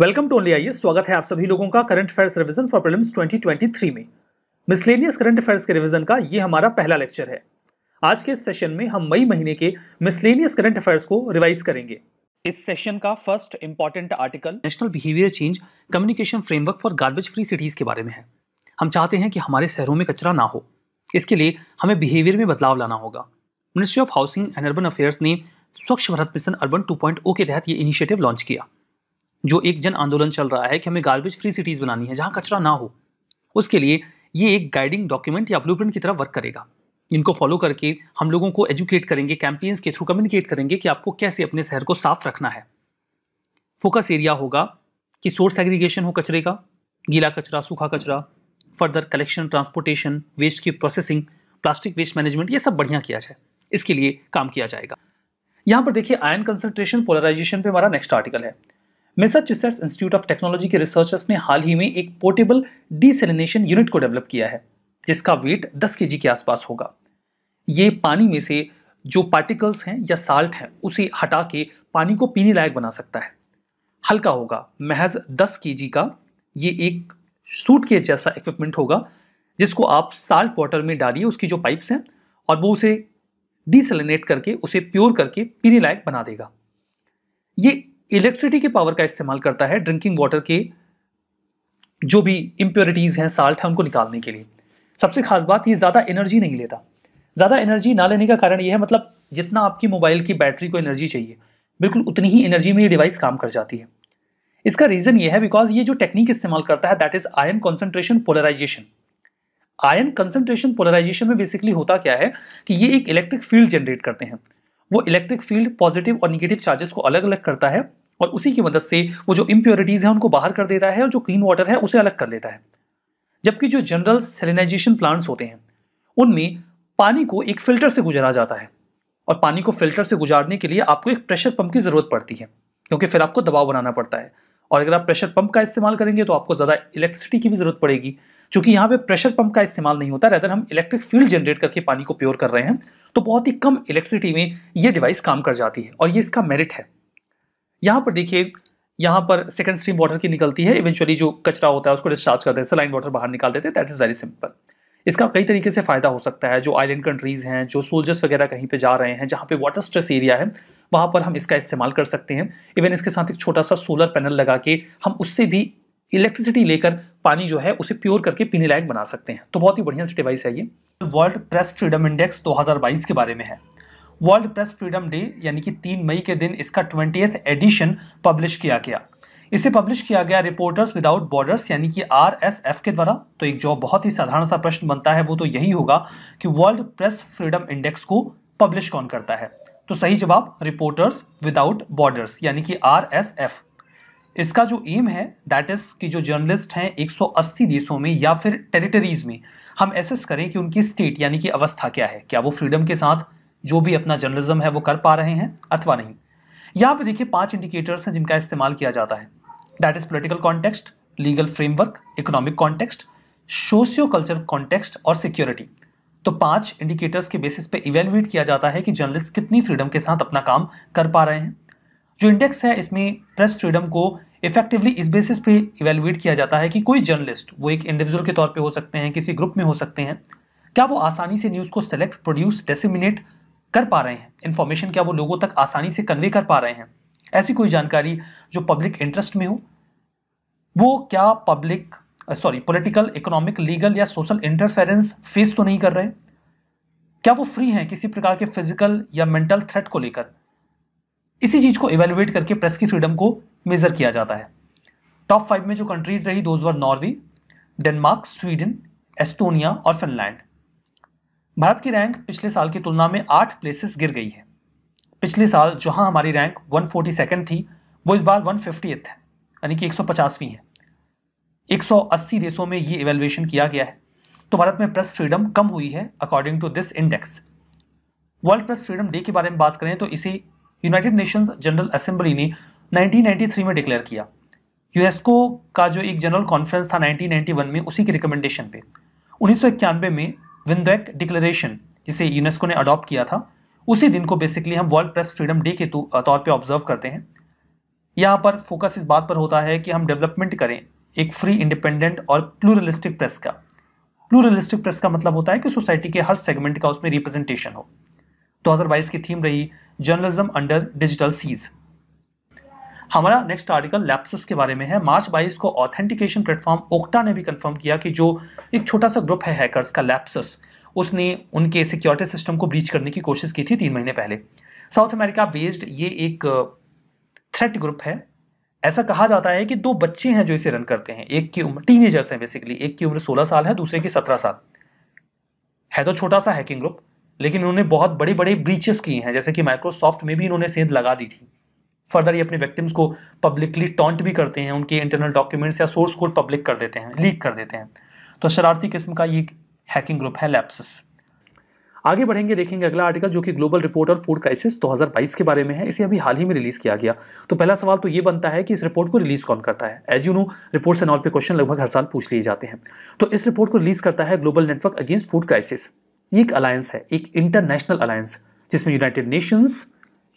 welcome to only आइए स्वागत है आप सभी लोगों का current affairs revision for prelims 2023 में मिसलेनियस करंट अफेयर्स के रिवीजन का ये हमारा पहला लेक्चर है आज के इस सेशन में हम मई महीने के मिसलेनियस करंट अफेयर्स को रिवाइज करेंगे इस सेशन का first important article national behaviour change communication framework for garbage free cities के बारे में है हम चाहते हैं कि हमारे शहरों में कचरा ना हो इसके लिए हमें बिहेवियर में बदलाव लाना होगा ministry of housing and urban affairs ने स्वच्छ भारत मिशन अर्बन 2.0 के तहत ये इनिशिएटिव लॉन्च किया जो एक जन आंदोलन चल रहा है कि हमें गार्बेज फ्री सिटीज़ बनानी है जहाँ कचरा ना हो उसके लिए ये एक गाइडिंग डॉक्यूमेंट या ब्लूप्रिंट की तरह वर्क करेगा इनको फॉलो करके हम लोगों को एजुकेट करेंगे कैंपेन्स के थ्रू कम्युनिकेट करेंगे कि आपको कैसे अपने शहर को साफ रखना है फोकस एरिया होगा कि सोर्स एग्रीगेशन हो कचरे का गीला कचरा सूखा कचरा फर्दर कलेक्शन ट्रांसपोर्टेशन वेस्ट की प्रोसेसिंग प्लास्टिक वेस्ट मैनेजमेंट ये सब बढ़िया किया जाए इसके लिए काम किया जाएगा यहाँ पर देखिए आयन कंसंट्रेशन पोलराइजेशन पे हमारा नेक्स्ट आर्टिकल है मैसाचुसेट्स इंस्टीट्यूट ऑफ टेक्नोलॉजी के रिसर्चर्स ने हाल ही में एक पोर्टेबल डीसेलिनेशन यूनिट को डेवलप किया है जिसका वेट 10 के के आसपास होगा ये पानी में से जो पार्टिकल्स हैं या साल्ट हैं उसे हटा के पानी को पीने लायक बना सकता है हल्का होगा महज 10 के का ये एक सूट के जैसा इक्विपमेंट होगा जिसको आप साल्ट वाटर में डालिए उसकी जो पाइप्स हैं और वो उसे डिसलिनेट करके उसे प्योर करके पीने लायक बना देगा ये इलेक्ट्रिसिटी के पावर का इस्तेमाल करता है ड्रिंकिंग वाटर के जो भी इम्प्योरिटीज़ हैं साल्ट है उनको निकालने के लिए सबसे खास बात ये ज़्यादा एनर्जी नहीं लेता ज़्यादा एनर्जी ना लेने का कारण ये है मतलब जितना आपकी मोबाइल की बैटरी को एनर्जी चाहिए बिल्कुल उतनी ही एनर्जी में ये डिवाइस काम कर जाती है इसका रीज़न ये है बिकॉज ये जो टेक्निक इस्तेमाल करता है that is ion concentration polarisation ion concentration polarisation में बेसिकली होता क्या है कि ये एक इलेक्ट्रिक फील्ड जनरेट करते हैं वो इलेक्ट्रिक फील्ड पॉजिटिव और निगेटिव चार्जेस को अलग अलग करता है और उसी की मदद से वो जो इम्प्योरिटीज़ हैं उनको बाहर कर देता है और जो क्लीन वाटर है उसे अलग कर लेता है जबकि जो जनरल सेलिनाइजेशन प्लांट्स होते हैं उनमें पानी को एक फ़िल्टर से गुजारा जाता है और पानी को फ़िल्टर से गुजारने के लिए आपको एक प्रेशर पंप की ज़रूरत पड़ती है क्योंकि फिर आपको दबाव बनाना पड़ता है और अगर आप प्रेशर पंप का इस्तेमाल करेंगे तो आपको ज़्यादा इलेक्ट्रिसिटी की भी ज़रूरत पड़ेगी चूंकि यहाँ पे प्रेशर पंप का इस्तेमाल नहीं होता रहता हम इलेक्ट्रिक फील्ड जनरेट करके पानी को प्योर कर रहे हैं तो बहुत ही कम इलेक्ट्रिसिटी में ये डिवाइस काम कर जाती है और ये इसका मेरिट है यहाँ पर देखिए यहाँ पर सेकेंड स्ट्रीम वाटर की निकलती है इवेंचुअली जो कचरा होता है उसको डिस्चार्ज करते हैं सलाइन वाटर बाहर निकाल देते हैं दैट इज़ वेरी सिंपल इसका कई तरीके से फ़ायदा हो सकता है जो आइलैंड कंट्रीज़ हैं जो सोल्जर्स वगैरह कहीं पे जा रहे हैं जहाँ पे वाटर स्ट्रेस एरिया है वहाँ पर हम इसका इस्तेमाल कर सकते हैं इवन इसके साथ एक छोटा सा सोलर पैनल लगा के हम उससे भी इलेक्ट्रिसिटी लेकर पानी जो है उसे प्योर करके पीने लायक बना सकते हैं तो बहुत ही बढ़िया सी डिवाइस है ये वर्ल्ड प्रेस फ्रीडम इंडेक्स 2022 के बारे में है वर्ल्ड प्रेस फ्रीडम डे यानी कि 3 मई के दिन इसका ट्वेंटी एडिशन पब्लिश किया गया इसे पब्लिश किया गया रिपोर्टर्स विदाउट बॉर्डर्स यानी कि आर एस एफ के द्वारा तो एक जो बहुत ही साधारण सा प्रश्न बनता है वो तो यही होगा कि वर्ल्ड प्रेस फ्रीडम इंडेक्स को पब्लिश कौन करता है तो सही जवाब रिपोर्टर्स विदाउट बॉर्डर्स यानी कि आर एस एफ इसका जो एम है दैट इज़ कि जो जर्नलिस्ट हैं 180 देशों में या फिर टेरिटरीज में हम एसेस करें कि उनकी स्टेट यानी कि अवस्था क्या है क्या वो फ्रीडम के साथ जो भी अपना जर्नलिज्म है वो कर पा रहे हैं अथवा नहीं यहाँ पे देखिए पांच इंडिकेटर्स हैं जिनका इस्तेमाल किया जाता है that is political context legal framework economic context socio culture context और सिक्योरिटी तो पांच इंडिकेटर्स के बेसिस पे इवेल्युएट किया जाता है कि जर्नलिस्ट कितनी फ्रीडम के साथ अपना काम कर पा रहे हैं जो इंडेक्स है इसमें प्रेस फ्रीडम को इफेक्टिवली इस बेसिस पे इवेलुएट किया जाता है कि कोई जर्नलिस्ट वो एक इंडिविजुअल के तौर पे हो सकते हैं किसी ग्रुप में हो सकते हैं क्या वो आसानी से न्यूज़ को सेलेक्ट प्रोड्यूस डेसिमिनेट कर पा रहे हैं इन्फॉर्मेशन क्या वो लोगों तक आसानी से कन्वे कर पा रहे हैं ऐसी कोई जानकारी जो पब्लिक इंटरेस्ट में हो वो क्या public sorry political economic legal या सोशल इंटरफेरेंस फेस तो नहीं कर रहे क्या वो फ्री हैं किसी प्रकार के फिजिकल या मेंटल थ्रेट को लेकर इसी चीज को इवेलुएट करके प्रेस की फ्रीडम को मेज़र किया जाता है टॉप फाइव में जो कंट्रीज़ रही those were Norway Denmark Sweden Estonia और फिनलैंड भारत की रैंक पिछले साल की तुलना में आठ प्लेसेस गिर गई है पिछले साल जहां हमारी रैंक 142 थी वो इस बार 150 है यानी कि 150वीं है 180 देशों में ये इवेल्युएशन किया गया है तो भारत में प्रेस फ्रीडम कम हुई है according to this index world press freedom day के बारे में बात करें तो इसे यूनाइटेड नेशंस जनरल असेंबली ने 1993 में डिक्लेयर किया यूनेस्को का जो एक जनरल कॉन्फ्रेंस था 1991 में उसी के रिकमेंडेशन पे उन्नीस में विंदोक डिक्लेरेशन जिसे यूनेस्को ने अडॉप्ट किया था उसी दिन को बेसिकली हम वर्ल्ड प्रेस फ्रीडम डे के तो, तौर पे ऑब्जर्व करते हैं यहाँ पर फोकस इस बात पर होता है कि हम डेवलपमेंट करें एक फ्री इंडिपेंडेंट और प्लूरलिस्टिक प्रेस का प्लूरलिस्टिक प्रेस का मतलब होता है कि सोसाइटी के हर सेगमेंट का उसमें रिप्रेजेंटेशन हो 2022 की थीम रही जर्नलिज्म अंडर डिजिटल सीज़ हमारा नेक्स्ट आर्टिकल लैप्सस के बारे में है मार्च बाईस को ऑथेंटिकेशन प्लेटफॉर्म ओक्टा ने भी कंफर्म किया कि जो एक छोटा सा ग्रुप है हैकर्स का लैप्सस उसने उनके सिक्योरिटी सिस्टम को ब्रीच करने की कोशिश की थी तीन महीने पहले साउथ अमेरिका बेस्ड ये एक थ्रेट ग्रुप है ऐसा कहा जाता है कि दो बच्चे हैं जो इसे रन करते हैं एक की उम्र टीनेजर्स हैं बेसिकली एक की उम्र 16 साल है दूसरे की 17 साल है तो छोटा सा हैकिंग ग्रुप लेकिन इन्होंने बहुत बड़े बड़े ब्रीचेस किए हैं जैसे कि माइक्रोसॉफ्ट में भी इन्होंने सेंध लगा दी थी फर्दर ये अपने विक्टिम्स को पब्लिकली टॉन्ट भी करते हैं उनके इंटरनल डॉक्यूमेंट्स या सोर्स कोड पब्लिक कर देते हैं लीक कर देते हैं तो शरारती किस्म का ये हैकिंग ग्रुप है लैप्सिस आगे बढ़ेंगे देखेंगे अगला आर्टिकल जो कि ग्लोबल रिपोर्ट और फूड क्राइसिस 2022 के बारे में है इसे अभी हाल ही में रिलीज़ किया गया तो पहला सवाल तो ये बनता है कि इस रिपोर्ट को रिलीज़ कौन करता है as you know reports and all पे क्वेश्चन लगभग हर साल पूछ लिए जाते हैं तो इस रिपोर्ट को रिलीज़ करता है global network against food crisis ये एक अलायंस है एक इंटरनेशनल अलायंस जिसमें United Nations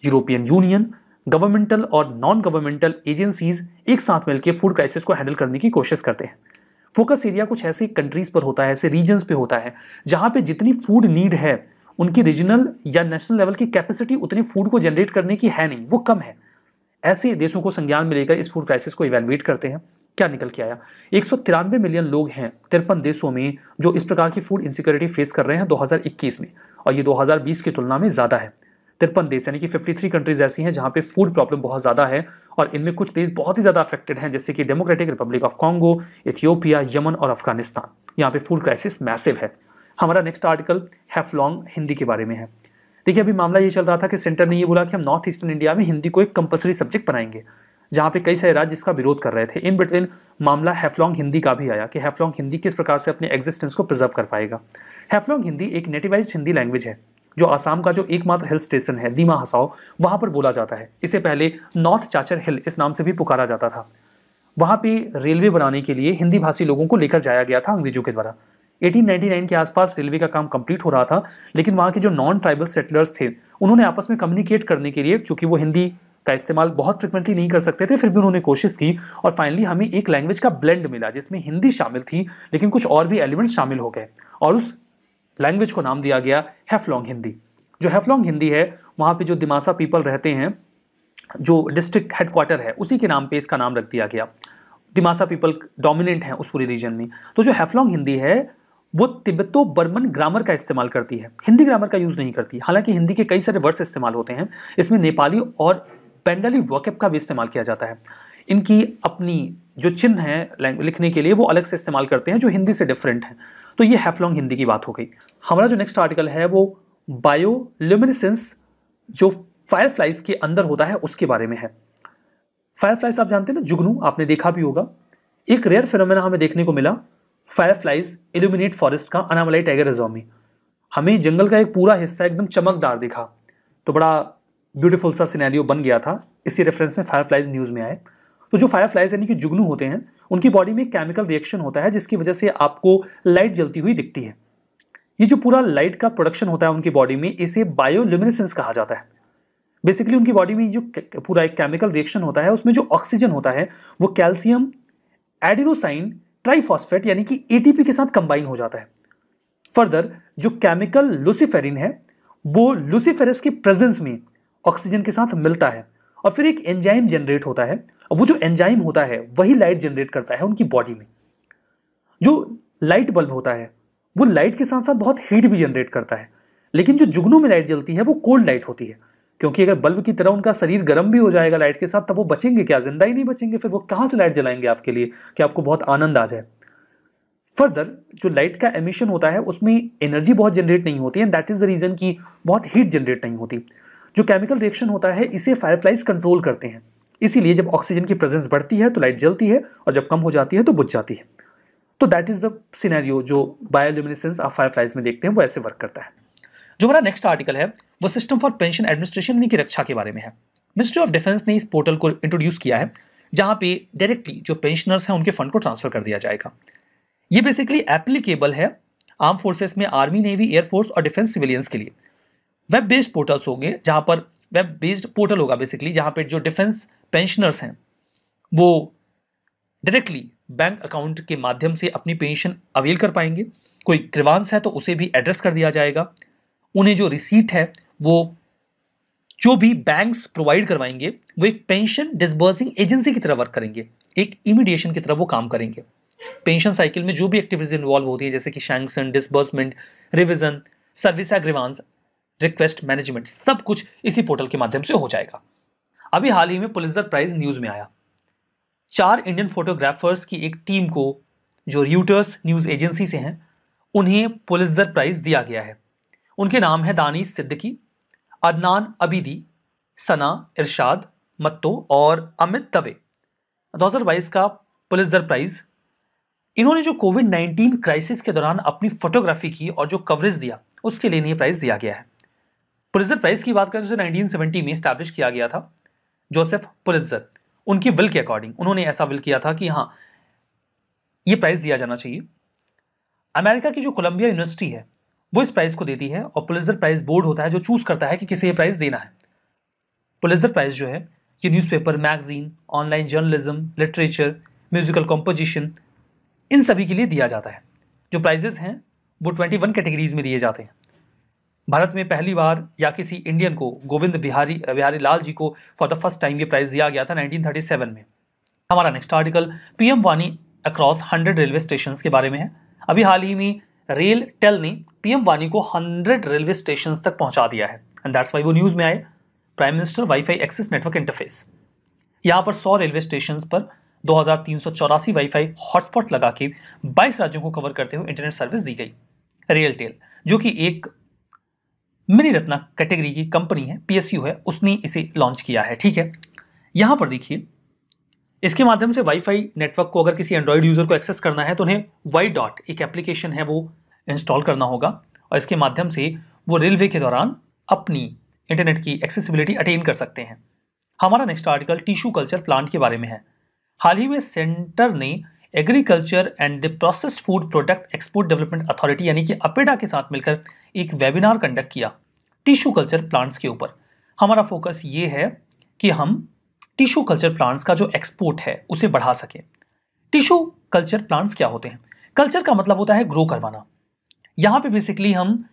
European Union governmental और नॉन गवर्नमेंटल एजेंसीज एक साथ मिलकर फूड क्राइसिस को हैंडल करने की कोशिश करते हैं फोकस एरिया कुछ ऐसे कंट्रीज़ पर होता है ऐसे रीजन्स पे होता है जहाँ पे जितनी फूड नीड है उनकी रीजनल या नेशनल लेवल की कैपेसिटी उतनी फूड को जनरेट करने की है नहीं वो कम है ऐसे देशों को संज्ञान में लेकर इस फूड क्राइसिस को इवेलुएट करते हैं क्या निकल के आया एक मिलियन लोग हैं तिरपन देशों में जो इस प्रकार की फूड इनसिक्योरिटी फेस कर रहे हैं 2021 में और ये 2020 की तुलना में ज़्यादा है तिरपन देश यानी कि 53 कंट्रीज ऐसी हैं जहाँ पे फूड प्रॉब्लम बहुत ज़्यादा है और इनमें कुछ देश बहुत ही ज़्यादा अफेक्टेड हैं जैसे कि Democratic Republic of Congo Ethiopia Yemen और अफगानिस्तान यहाँ पे फूड क्राइसिस मैसिव है हमारा नेक्स्ट आर्टिकल हैफलॉन्ग हिंदी के बारे में है देखिए अभी मामला ये चल रहा था कि सेंटर ने ये बोला कि हम नॉर्थ ईस्टर्न इंडिया में हिंदी को एक कंपलसरी सब्जेक्ट बनाएंगे जहाँ पे कई सारे राज्य इसका विरोध कर रहे थे इन बिटवीन मामला हैफलॉन्ग हिंदी का भी आया कि हैफलॉन्ग हिंदी किस प्रकार से अपने एग्जिस्टेंस को प्रिजर्व कर पाएगा हैफलॉन्ग हिंदी एक नेटिवाइज हिंदी लैंग्वेज है जो आसाम का जो एकमात्र हिल स्टेशन है दीमा हसाओ वहां पर बोला जाता है इसे पहले नॉर्थ चाचर हिल इस नाम से भी पुकारा जाता था वहां पे रेलवे बनाने के लिए हिंदी भाषी लोगों को लेकर जाया गया था अंग्रेजों के द्वारा 1899 के आसपास रेलवे का काम कंप्लीट हो रहा था लेकिन वहां के जो नॉन ट्राइबल सेटलर्स थे उन्होंने आपस में कम्युनिकेट करने के लिए चूंकि वो हिंदी का इस्तेमाल बहुत फ्रिक्वेंटली नहीं कर सकते थे फिर भी उन्होंने कोशिश की और फाइनली हमें एक लैंग्वेज का ब्लेंड मिला जिसमें हिंदी शामिल थी लेकिन कुछ और भी एलिमेंट्स शामिल हो गए और उस लैंग्वेज को नाम दिया गया हैफलोंग हिंदी जो हैफलोंग हिंदी है वहाँ पे जो दिमासा पीपल रहते हैं जो डिस्ट्रिक्ट हेडक्वार्टर है उसी के नाम पे इसका नाम रख दिया गया दिमासा पीपल डोमिनेंट हैं उस पूरे रीजन में तो जो हैफलोंग हिंदी है वो तिब्बतो बर्मन ग्रामर का इस्तेमाल करती है हिंदी ग्रामर का यूज़ नहीं करती हालांकि हिंदी के कई सारे वर्ड्स इस्तेमाल होते हैं इसमें नेपाली और बंगाली वकेब का भी इस्तेमाल किया जाता है इनकी अपनी जो चिन्ह है लिखने के लिए वो अलग से इस्तेमाल करते हैं जो हिंदी से डिफरेंट हैं तो ये हैफलॉन्ग हिंदी की बात हो गई हमारा जो नेक्स्ट आर्टिकल है वो बायोल्यूमिनिसेंस जो फायरफ्लाइज के अंदर होता है उसके बारे में है फायरफ्लाइज आप जानते हैं ना जुगनू आपने देखा भी होगा एक रेयर फिनोमेना हमें देखने को मिला फायरफ्लाइज इल्यूमिनेट फॉरेस्ट का अनामलाई टाइगर रिजॉर्व में हमें जंगल का एक पूरा हिस्सा एकदम चमकदार दिखा तो बड़ा ब्यूटीफुल सा सिनेरियो बन गया था इसी रेफरेंस में फायरफ्लाइज न्यूज़ में आए तो जो फायरफ्लाइज यानी कि जुगनू होते हैं उनकी बॉडी में केमिकल रिएक्शन होता है जिसकी वजह से आपको लाइट जलती हुई दिखती है ये जो पूरा लाइट का प्रोडक्शन होता है उनकी बॉडी में इसे बायोल्यूमिनेसेंस कहा जाता है बेसिकली उनकी बॉडी में जो पूरा एक केमिकल रिएक्शन होता है उसमें जो ऑक्सीजन होता है वो कैल्शियम एडिनोसाइन ट्राइफॉस्फेट यानी कि ए के साथ कंबाइन हो जाता है फर्दर जो केमिकल लूसीफेरिन है वो लूसीफेरस के प्रेजेंस में ऑक्सीजन के साथ मिलता है और फिर एक एंजाइम जनरेट होता है वो जो एंजाइम होता है वही लाइट जनरेट करता है उनकी बॉडी में जो लाइट बल्ब होता है वो लाइट के साथ साथ बहुत हीट भी जनरेट करता है लेकिन जो जुगनू में लाइट जलती है वो कोल्ड लाइट होती है क्योंकि अगर बल्ब की तरह उनका शरीर गर्म भी हो जाएगा लाइट के साथ तब वो बचेंगे क्या जिंदा ही नहीं बचेंगे फिर वो कहाँ से लाइट जलाएंगे आपके लिए कि आपको बहुत आनंद आ जाए फर्दर जो लाइट का एमिशन होता है उसमें एनर्जी बहुत जनरेट नहीं होती and that is the reason कि बहुत हीट जनरेट नहीं होती जो केमिकल रिएक्शन होता है इसे फायरफ्लाइज कंट्रोल करते हैं इसीलिए जब ऑक्सीजन की प्रेजेंस बढ़ती है तो लाइट जलती है और जब कम हो जाती है तो बुझ जाती है तो दैट इज़ द सिनेरियो जो बायोल्यूमिनेसेंस आप फ्लाइज में देखते हैं वो ऐसे वर्क करता है जो हमारा नेक्स्ट आर्टिकल है वो सिस्टम फॉर पेंशन एडमिनिस्ट्रेशन की रक्षा के बारे में है मिनिस्ट्री ऑफ डिफेंस ने इस पोर्टल को इंट्रोड्यूस किया है जहाँ पे डायरेक्टली जो पेंशनर्स हैं उनके फंड को ट्रांसफर कर दिया जाएगा ये बेसिकली एप्लीकेबल है आर्म फोर्सेस में आर्मी नेवी एयरफोर्स और डिफेंस सिविलियंस के लिए वेब बेस्ड पोर्टल्स होंगे जहाँ पर वेब बेस्ड पोर्टल होगा बेसिकली जहाँ पर जो डिफेंस पेंशनर्स हैं वो डायरेक्टली बैंक अकाउंट के माध्यम से अपनी पेंशन अवेल कर पाएंगे कोई ग्रीवांस है तो उसे भी एड्रेस कर दिया जाएगा उन्हें जो रिसीट है वो जो भी बैंक्स प्रोवाइड करवाएंगे वो एक पेंशन डिसबर्सिंग एजेंसी की तरह वर्क करेंगे एक इमीडिएशन की तरह वो काम करेंगे पेंशन साइकिल में जो भी एक्टिविटीज इन्वॉल्व होती है जैसे कि sanction disbursement revision service grievance request management सब कुछ इसी पोर्टल के माध्यम से हो जाएगा अभी हाल ही में पुलिसर प्राइज न्यूज़ में आया चार इंडियन फोटोग्राफर्स की एक टीम को जो रूटर्स न्यूज़ एजेंसी से हैं उन्हें पुलिसर प्राइज़ दिया गया है उनके नाम है दानिश सिद्दकी अदनान अबीदी सना इरशाद मत्तो और अमित तवे दो का पुलिसर प्राइज़ इन्होंने जो कोविड 19 क्राइसिस के दौरान अपनी फोटोग्राफी की और जो कवरेज दिया उसके लिए प्राइज़ दिया गया है पुलिसर प्राइज़ की बात करें तो नाइनटीन 1970 में स्टैब्लिश किया गया था जोसेफ पुलिसज़र उनकी विल के अकॉर्डिंग उन्होंने ऐसा विल किया था कि हाँ ये प्राइज़ दिया जाना चाहिए अमेरिका की जो कोलंबिया यूनिवर्सिटी है वो इस प्राइज़ को देती है और पुलिसजर प्राइज़ बोर्ड होता है जो चूज़ करता है कि किसे ये प्राइज़ देना है पुलिसर प्राइज़ जो है ये newspaper magazine online journalism literature musical composition इन सभी के लिए दिया जाता है जो प्राइजेज़ हैं वो ट्वेंटी वन कैटेगरीज में दिए जाते हैं भारत में पहली बार या किसी इंडियन को गोविंद बिहारी बिहारी लाल जी को फॉर द फर्स्ट टाइम ये प्राइज़ दिया गया था नाइनटीन में हमारा next article PM Wani across hundred railway station के बारे में है अभी हाल ही में रेल टेल ने पीएम वानी को हंड्रेड रेलवे स्टेशन तक पहुंचा दिया है एंड दैट्स वाई वो न्यूज़ में आए prime minister wifi access network interface यहाँ पर 100 रेलवे स्टेशन पर दो वाईफाई हॉटस्पॉट लगा के 22 राज्यों को कवर करते हुए इंटरनेट सर्विस दी गई रेल टेल जो कि एक मिनी रत्ना कैटेगरी की कंपनी है पीएसयू है उसने इसे लॉन्च किया है ठीक है यहाँ पर देखिए इसके माध्यम से वाईफाई नेटवर्क को अगर किसी एंड्रॉयड यूज़र को एक्सेस करना है तो उन्हें वाई डॉट एक एप्लीकेशन है वो इंस्टॉल करना होगा और इसके माध्यम से वो रेलवे के दौरान अपनी इंटरनेट की एक्सेसिबिलिटी अटेन कर सकते हैं हमारा next article tissue culture plant के बारे में है हाल ही में सेंटर ने agriculture and the processed food product export development authority यानी कि अपेडा के साथ मिलकर एक वेबिनार कंडक्ट किया टिश्यू कल्चर प्लांट्स के ऊपर हमारा फोकस ये है कि हम टिश्यू कल्चर प्लांट्स का जो एक्सपोर्ट है उसे बढ़ा सकें टिश्यू कल्चर प्लांट्स क्या होते हैं कल्चर का मतलब होता है ग्रो करवाना यहाँ पे बेसिकली हम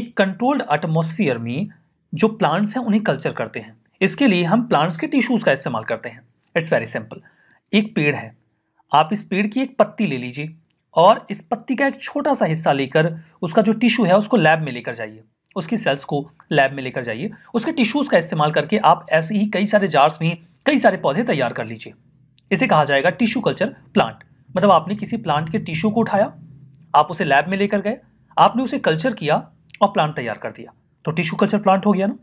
एक कंट्रोल्ड एटमोसफियर में जो प्लांट्स हैं उन्हें कल्चर करते हैं इसके लिए हम प्लांट्स के टिश्यूज़ का इस्तेमाल करते हैं इट्स वेरी सिंपल एक पेड़ है आप इस पेड़ की एक पत्ती ले लीजिए और इस पत्ती का एक छोटा सा हिस्सा लेकर उसका जो टिश्यू है उसको लैब में लेकर जाइए उसकी सेल्स को लैब में लेकर जाइए उसके टिश्यूज़ का इस्तेमाल करके आप ऐसे ही कई सारे जार्स में कई सारे पौधे तैयार कर लीजिए इसे कहा जाएगा टिश्यू कल्चर प्लांट मतलब आपने किसी प्लांट के टिश्यू को उठाया आप उसे लैब में लेकर गए आपने उसे कल्चर किया और प्लांट तैयार कर दिया तो टिश्यू कल्चर प्लांट हो गया ना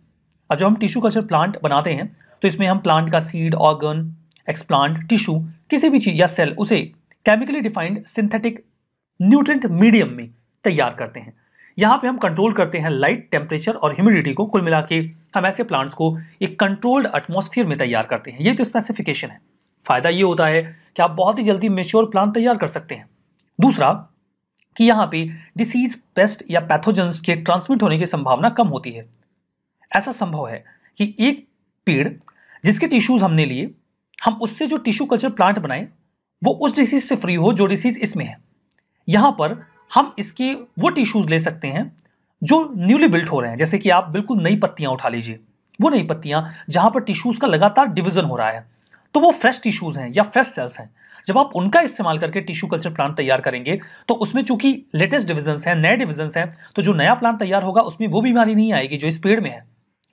अब जब हम टिश्यू कल्चर प्लांट बनाते हैं तो इसमें हम प्लांट का सीड ऑर्गन एक्सप्लांट टिश्यू किसी भी चीज या सेल उसे chemically defined synthetic nutrient medium में तैयार करते हैं यहाँ पे हम कंट्रोल करते हैं लाइट टेम्परेचर और ह्यूमिडिटी को कुल मिला के हम ऐसे प्लांट्स को एक कंट्रोल्ड एटमोसफियर में तैयार करते हैं ये तो स्पेसिफिकेशन है फ़ायदा ये होता है कि आप बहुत ही जल्दी मेच्योर प्लांट तैयार कर सकते हैं दूसरा कि यहाँ पे डिसीज पेस्ट या पैथोजेंस के ट्रांसमिट होने की संभावना कम होती है ऐसा संभव है कि एक पेड़ जिसके टिश्यूज़ हमने लिए हम उससे जो टिश्यू कल्चर प्लांट बनाए वो उस डिसीज से फ्री हो जो डिसीज इसमें है यहाँ पर हम इसके वो टिश्यूज ले सकते हैं जो न्यूली बिल्ट हो रहे हैं जैसे कि आप बिल्कुल नई पत्तियाँ उठा लीजिए वो नई पत्तियाँ जहाँ पर टिश्यूज का लगातार डिविजन हो रहा है तो वो फ्रेश टिश्यूज हैं या फ्रेश सेल्स हैं जब आप उनका इस्तेमाल करके टिश्यू कल्चर प्लांट तैयार करेंगे तो उसमें चूंकि लेटेस्ट डिविजन्स हैं नए डिविजन्स हैं तो जो नया प्लांट तैयार होगा उसमें वो बीमारी नहीं आएगी जो इस पेड़ में है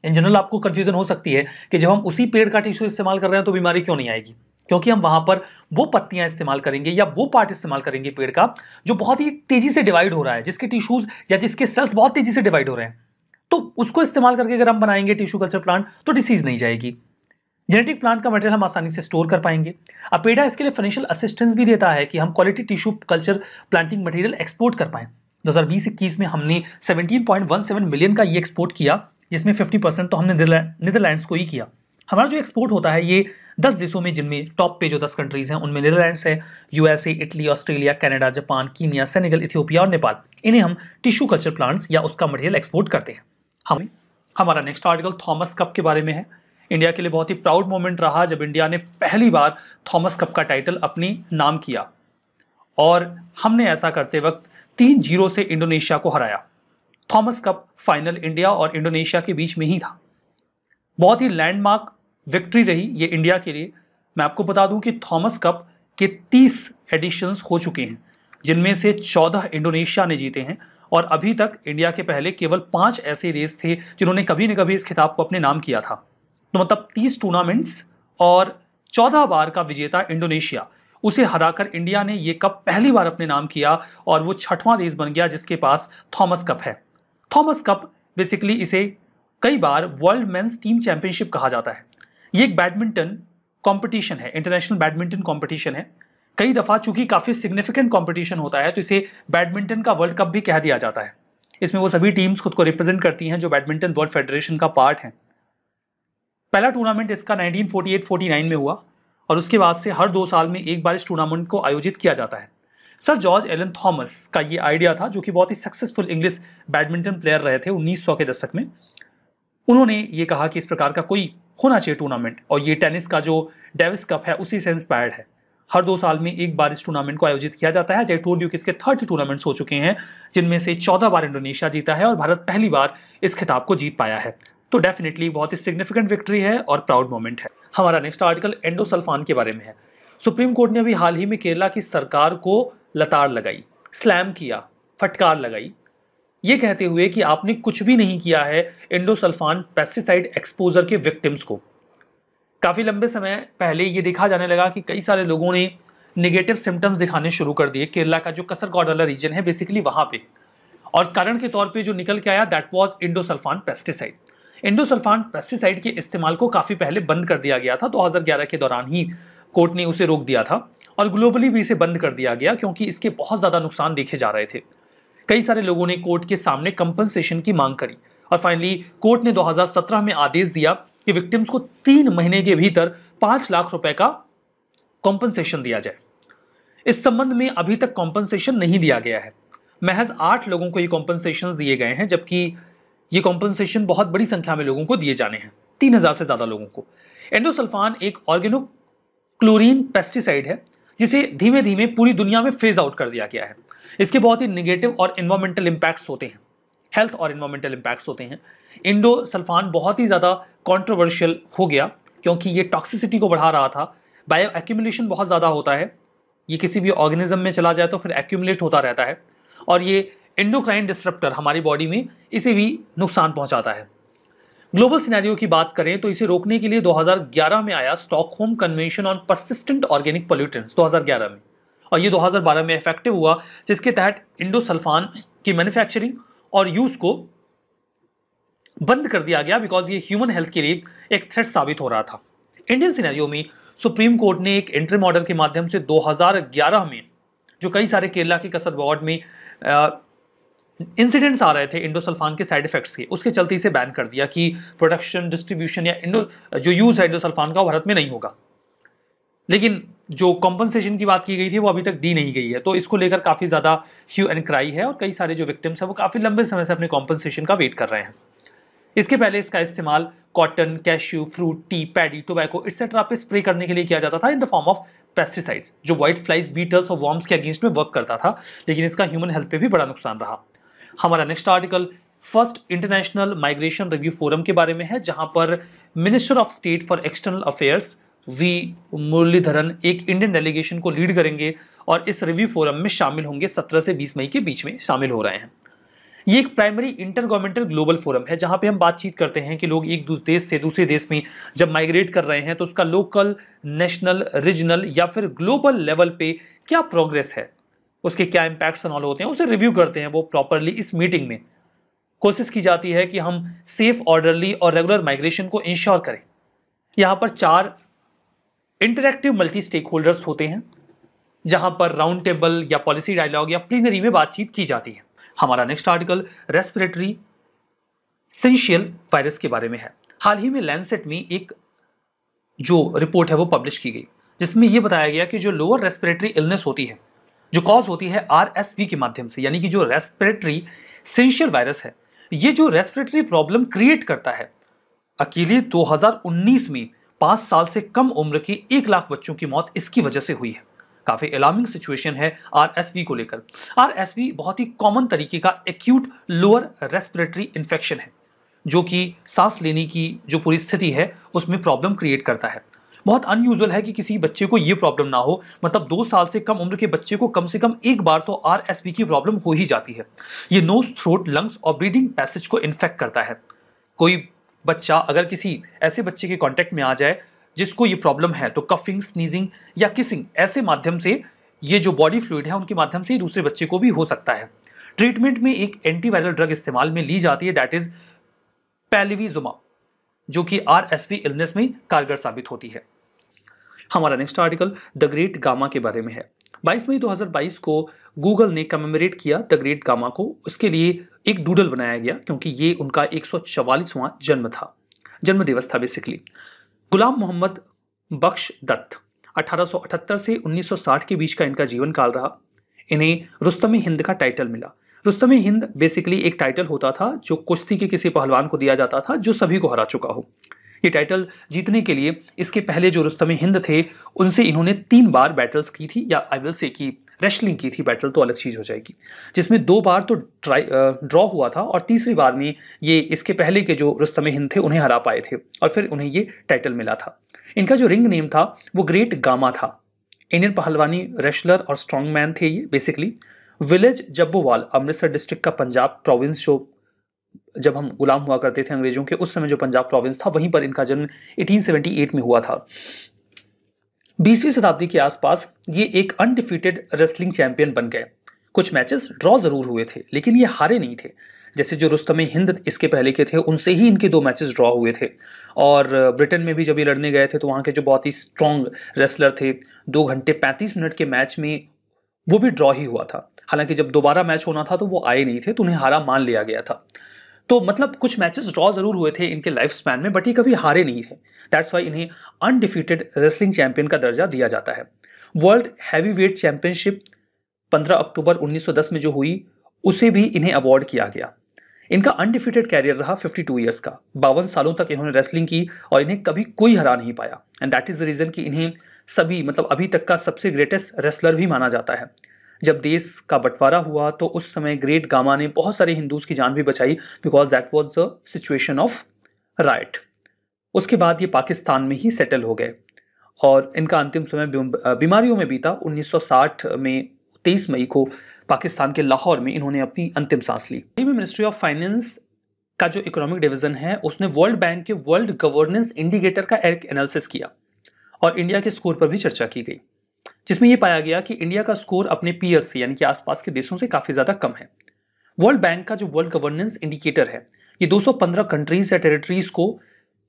इन जनरल आपको कन्फ्यूजन हो सकती है कि जब हम उसी पेड़ का टिश्यू इस्तेमाल कर रहे हैं तो बीमारी क्यों नहीं आएगी क्योंकि हम वहां पर वो पत्तियां इस्तेमाल करेंगे या वो पार्ट इस्तेमाल करेंगे पेड़ का जो बहुत ही तेजी से डिवाइड हो रहा है जिसके टिश्यूज या जिसके सेल्स बहुत तेजी से डिवाइड हो रहे हैं तो उसको इस्तेमाल करके अगर हम बनाएंगे टिश्यू कल्चर प्लांट तो डिसीज नहीं जाएगी जेनेटिक प्लांट का मटेरियल हम आसानी से स्टोर कर पाएंगे अपेडा इसके लिए फाइनेंशियल असिस्टेंस भी देता है कि हम quality tissue culture planting material export कर पाएं दो हजार में हमने 17.17 मिलियन का ये एक्सपोर्ट किया जिसमें फिफ्टी परसेंट तो हमने नीदरलैंड्स को ही किया हमारा जो एक्सपोर्ट होता है ये दस देशों में जिनमें टॉप पे जो दस कंट्रीज़ हैं उनमें नीदरलैंड्स है USA Italy Australia Canada Japan Kenya Senegal Ethiopia और नेपाल इन्हें हम टिश्यू कल्चर प्लांट्स या उसका मटेरियल एक्सपोर्ट करते हैं हम हमारा नेक्स्ट आर्टिकल थॉमस कप के बारे में है इंडिया के लिए बहुत ही प्राउड मोमेंट रहा जब इंडिया ने पहली बार थॉमस कप का टाइटल अपने नाम किया और हमने ऐसा करते वक्त तीन जीरो से इंडोनेशिया को हराया थॉमस कप फाइनल इंडिया और इंडोनेशिया के बीच में ही था बहुत ही लैंडमार्क विक्ट्री रही ये इंडिया के लिए मैं आपको बता दूं कि थॉमस कप के 30 एडिशंस हो चुके हैं जिनमें से 14 इंडोनेशिया ने जीते हैं और अभी तक इंडिया के पहले केवल पांच ऐसे रेस थे जिन्होंने कभी न कभी इस खिताब को अपने नाम किया था तो मतलब 30 टूर्नामेंट्स और 14 बार का विजेता इंडोनेशिया उसे हराकर इंडिया ने ये कप पहली बार अपने नाम किया और वो छठवां देश बन गया जिसके पास थॉमस कप है थॉमस कप बेसिकली इसे कई बार वर्ल्ड मेंस टीम चैंपियनशिप कहा जाता है ये एक बैडमिंटन कंपटीशन है इंटरनेशनल बैडमिंटन कंपटीशन है कई दफ़ा चूंकि काफ़ी सिग्निफिकेंट कंपटीशन होता है तो इसे बैडमिंटन का वर्ल्ड कप भी कह दिया जाता है इसमें वो सभी टीम्स खुद को रिप्रेजेंट करती हैं जो बैडमिंटन वर्ल्ड फेडरेशन का पार्ट हैं पहला टूर्नामेंट इसका 1948-49 में हुआ और उसके बाद से हर दो साल में एक बार इस टूर्नामेंट को आयोजित किया जाता है सर जॉर्ज एलन थॉमस का ये आइडिया था जो कि बहुत ही सक्सेसफुल इंग्लिश बैडमिंटन प्लेयर रहे थे 1900 के दशक में उन्होंने ये कहा कि इस प्रकार का कोई होना चाहिए टूर्नामेंट और ये टेनिस का जो डेविस कप है उसी से इंस्पायर्ड है हर दो साल में एक बार इस टूर्नामेंट को आयोजित किया जाता है जय टोल यू किसके थर्टी टूर्नामेंट्स हो चुके हैं जिनमें से चौदह बार इंडोनेशिया जीता है और भारत पहली बार इस खिताब को जीत पाया है तो डेफिनेटली बहुत ही सिग्निफिकेंट विक्ट्री है और प्राउड मोमेंट है हमारा नेक्स्ट आर्टिकल एंडोसल्फान के बारे में है सुप्रीम कोर्ट ने अभी हाल ही में केरला की सरकार को लतार लगाई स्लैम किया फटकार लगाई ये कहते हुए कि आपने कुछ भी नहीं किया है इंडोसल्फान पेस्टिसाइड एक्सपोजर के विक्टिम्स को काफ़ी लंबे समय पहले ये देखा जाने लगा कि कई सारे लोगों ने निगेटिव सिम्टम्स दिखाने शुरू कर दिए केरला का जो कसर कॉडला रीजन है बेसिकली वहाँ पे और कारण के तौर पे जो निकल के आया that was endosulfan pesticide endosulfan pesticide के इस्तेमाल को काफ़ी पहले बंद कर दिया गया था 2011 के दौरान ही कोर्ट ने उसे रोक दिया था और ग्लोबली भी इसे बंद कर दिया गया क्योंकि इसके बहुत ज़्यादा नुकसान देखे जा रहे थे कई सारे लोगों ने कोर्ट के सामने कंपनसेशन की मांग करी और फाइनली कोर्ट ने 2017 में आदेश दिया कि विक्टिम्स को तीन महीने के भीतर पांच लाख रुपए का कॉम्पनसेशन दिया जाए इस संबंध में अभी तक कॉम्पनसेशन नहीं दिया गया है महज आठ लोगों को ये कॉम्पनसेशन दिए गए हैं जबकि ये कॉम्पनसेशन बहुत बड़ी संख्या में लोगों को दिए जाने हैं तीन हजार से ज्यादा लोगों को एंडोसल्फान एक ऑर्गेनो क्लोरीन पेस्टिसाइड है जिसे धीमे धीमे पूरी दुनिया में फेज आउट कर दिया गया है इसके बहुत ही निगेटिव और इन्वामेंटल इम्पैक्ट्स होते हैं हेल्थ और इन्वामेंटल इम्पैक्ट्स होते हैं इंडो सल्फान बहुत ही ज़्यादा कॉन्ट्रोवर्शियल हो गया क्योंकि ये टॉक्सिसिटी को बढ़ा रहा था बायो एक्यूमुलेशन बहुत ज़्यादा होता है ये किसी भी ऑर्गेनिज्म में चला जाए तो फिर एक्यूमुलेट होता रहता है और ये इंडोक्राइन डिस्ट्रप्टर हमारी बॉडी में इसे भी नुकसान पहुंचाता है ग्लोबल सिनेरियो की बात करें तो इसे रोकने के लिए 2011 में आया Stockholm convention on persistent organic pollutants 2011 में और ये 2012 में इफेक्टिव हुआ जिसके तहत इंडोसल्फान की मैन्युफैक्चरिंग और यूज को बंद कर दिया गया बिकॉज ये ह्यूमन हेल्थ के लिए एक थ्रेट साबित हो रहा था इंडियन सिनेरियो में सुप्रीम कोर्ट ने एक एंट्री मॉडल के माध्यम से 2011 में जो कई सारे केरला के कसर वार्ड में इंसिडेंट्स आ रहे थे इंडोसल्फान के साइड इफेक्ट्स के उसके चलते इसे बैन कर दिया कि प्रोडक्शन डिस्ट्रीब्यूशन या इंडो जो यूज़ है इंडोसल्फान का भारत में नहीं होगा लेकिन जो कॉम्पनसेशन की बात की गई थी वो अभी तक दी नहीं गई है तो इसको लेकर काफ़ी ज़्यादा ह्यू एंड क्राई है और कई सारे जो विक्टिम्स हैं वो काफ़ी लंबे समय से अपने कॉम्पनसेशन का वेट कर रहे हैं इसके पहले इसका इस्तेमाल cotton cashew fruit tea paddy tobacco etcetera पे स्प्रे करने के लिए किया जाता था in the form of pesticides जो व्हाइट फ्लाइज बीटल्स और वॉर्म्स के अगेंस्ट में वर्क करता था लेकिन इसका ह्यूमन हेल्थ पे भी बड़ा नुकसान रहा हमारा next article first international migration review forum के बारे में है जहां पर minister of state for external affairs V Muralidharan एक इंडियन डेलीगेशन को लीड करेंगे और इस रिव्यू फोरम में शामिल होंगे 17 से 20 मई के बीच में शामिल हो रहे हैं ये एक primary inter governmental global forum है जहाँ पे हम बातचीत करते हैं कि लोग एक देश से दूसरे देश में जब माइग्रेट कर रहे हैं तो उसका लोकल नेशनल रीजनल या फिर ग्लोबल लेवल पे क्या प्रोग्रेस है उसके क्या इम्पैक्ट्स नॉल होते हैं उसे रिव्यू करते हैं वो प्रॉपरली इस मीटिंग में कोशिश की जाती है कि हम सेफ ऑर्डरली और रेगुलर माइग्रेशन को इंश्योर करें यहाँ पर चार इंटरेक्टिव मल्टी स्टेक होल्डर्स होते हैं जहाँ पर राउंड टेबल या पॉलिसी डायलॉग या प्लीनरी में बातचीत की जाती है हमारा next article respiratory syncytial virus के बारे में है हाल ही में लैंडसेट में एक जो रिपोर्ट है वो पब्लिश की गई जिसमें यह बताया गया कि जो लोअर रेस्पिरेटरी इलनेस होती है जो कॉज होती है आर के माध्यम से यानी कि जो रेस्पिरेटरी सेंशियल वायरस है ये जो रेस्पिरेटरी प्रॉब्लम क्रिएट करता है अकेले 2019 में पाँच साल से कम उम्र के एक लाख बच्चों की मौत इसकी वजह से हुई है काफ़ी अलार्मिंग सिचुएशन है आर को लेकर आर बहुत ही कॉमन तरीके का एक्यूट लोअर रेस्पिरेटरी इन्फेक्शन है जो कि सांस लेने की जो पूरी स्थिति है उसमें प्रॉब्लम क्रिएट करता है बहुत अनयूजल है कि किसी बच्चे को ये प्रॉब्लम ना हो मतलब दो साल से कम उम्र के बच्चे को कम से कम एक बार तो आर की प्रॉब्लम हो ही जाती है ये नोज थ्रोट लंग्स और ब्रीदिंग पैसेज को इन्फेक्ट करता है कोई बच्चा अगर किसी ऐसे बच्चे के कॉन्टैक्ट में आ जाए जिसको ये प्रॉब्लम है तो कफिंग स्नीजिंग या किसिंग ऐसे माध्यम से ये जो बॉडी फ्लूड है उनके माध्यम से दूसरे बच्चे को भी हो सकता है ट्रीटमेंट में एक एंटीवायरल ड्रग इस्तेमाल में ली जाती है दैट इज पैलिविजुमा जो कि आर एस इलनेस में कारगर साबित होती है हमारा next article the great Gama के बारे में है 22 मई 2022 को गूगल ने कमेमोरेट किया द ग्रेट गामा को उसके लिए एक डूडल बनाया गया क्योंकि ये उनका एक जन्म था जन्म दिवस था बेसिकली गुलाम मोहम्मद बख्श दत्त 1878 से 1960 के बीच का इनका जीवन काल रहा इन्हें रुस्तम हिंद का टाइटल मिला रुस्तम हिंद बेसिकली एक टाइटल होता था जो कुश्ती के किसी पहलवान को दिया जाता था जो सभी को हरा चुका हो ये टाइटल जीतने के लिए इसके पहले जो रुस्तम हिंद थे उनसे इन्होंने तीन बार बैटल्स की थी या आई विल से की रेसलिंग की थी बैटल तो अलग चीज़ हो जाएगी जिसमें दो बार तो ट्राई ड्रॉ हुआ था और तीसरी बार में ये इसके पहले के जो रुस्तम हिंद थे उन्हें हरा पाए थे और फिर उन्हें ये टाइटल मिला था इनका जो रिंग नेम था वो ग्रेट गामा था इंडियन पहलवानी रेसलर और स्ट्रॉन्ग मैन थे ये basically village Jabbowal Amritsar district का पंजाब प्रोविंस जो जब हम गुलाम हुआ करते थे अंग्रेजों के उस समय जो पंजाब प्रोविंस था वहीं पर इनका जन्म 1878 में हुआ था बीसवीं शताब्दी के आसपास ये एक अनडिफीटेड रेसलिंग चैंपियन बन गए कुछ मैचेस ड्रॉ जरूर हुए थे लेकिन ये हारे नहीं थे जैसे जो रुस्तम हिंद इसके पहले के थे उनसे ही इनके दो मैचेस ड्रॉ हुए थे और ब्रिटेन में भी जब ये लड़ने गए थे तो वहाँ के जो बहुत ही स्ट्रॉन्ग रेसलर थे दो घंटे पैंतीस मिनट के मैच में वो भी ड्रॉ ही हुआ था हालांकि जब दोबारा मैच होना था तो वो आए नहीं थे तो उन्हें हारा मान लिया गया था तो मतलब कुछ मैचेस ड्रॉ जरूर हुए थे इनके लाइफ स्पैन में बट ये कभी हारे नहीं थे दैट्स वाई इन्हें अनडिफीटेड रेसलिंग चैंपियन का दर्जा दिया जाता है वर्ल्ड हैवी वेट चैंपियनशिप 15 अक्टूबर 1910 में जो हुई उसे भी इन्हें अवार्ड किया गया इनका अनडिफिटेड कैरियर रहा 52 ईयर्स का बावन सालों तक इन्होंने रेसलिंग की और इन्हें कभी कोई हरा नहीं पाया and that is the reason कि इन्हें सभी मतलब अभी तक का सबसे ग्रेटेस्ट रेसलर भी माना जाता है जब देश का बंटवारा हुआ तो उस समय ग्रेट गामा ने बहुत सारे हिंदूज की जान भी बचाई because that was the situation of right उसके बाद ये पाकिस्तान में ही सेटल हो गए और इनका अंतिम समय बीमारियों में बीता 1960 में 23 मई को पाकिस्तान के लाहौर में इन्होंने अपनी अंतिम सांस ली में मिनिस्ट्री ऑफ फाइनेंस का जो इकोनॉमिक डिवीजन है उसने वर्ल्ड बैंक के वर्ल्ड गवर्नेंस इंडिकेटर का एक एनालिसिस किया और इंडिया के स्कोर पर भी चर्चा की गई जिसमें यह पाया गया कि इंडिया का स्कोर अपने पीएस से यानी कि आसपास के देशों से काफ़ी ज़्यादा कम है वर्ल्ड बैंक का जो वर्ल्ड गवर्नेंस इंडिकेटर है ये 215 कंट्रीज या टेरिटरीज को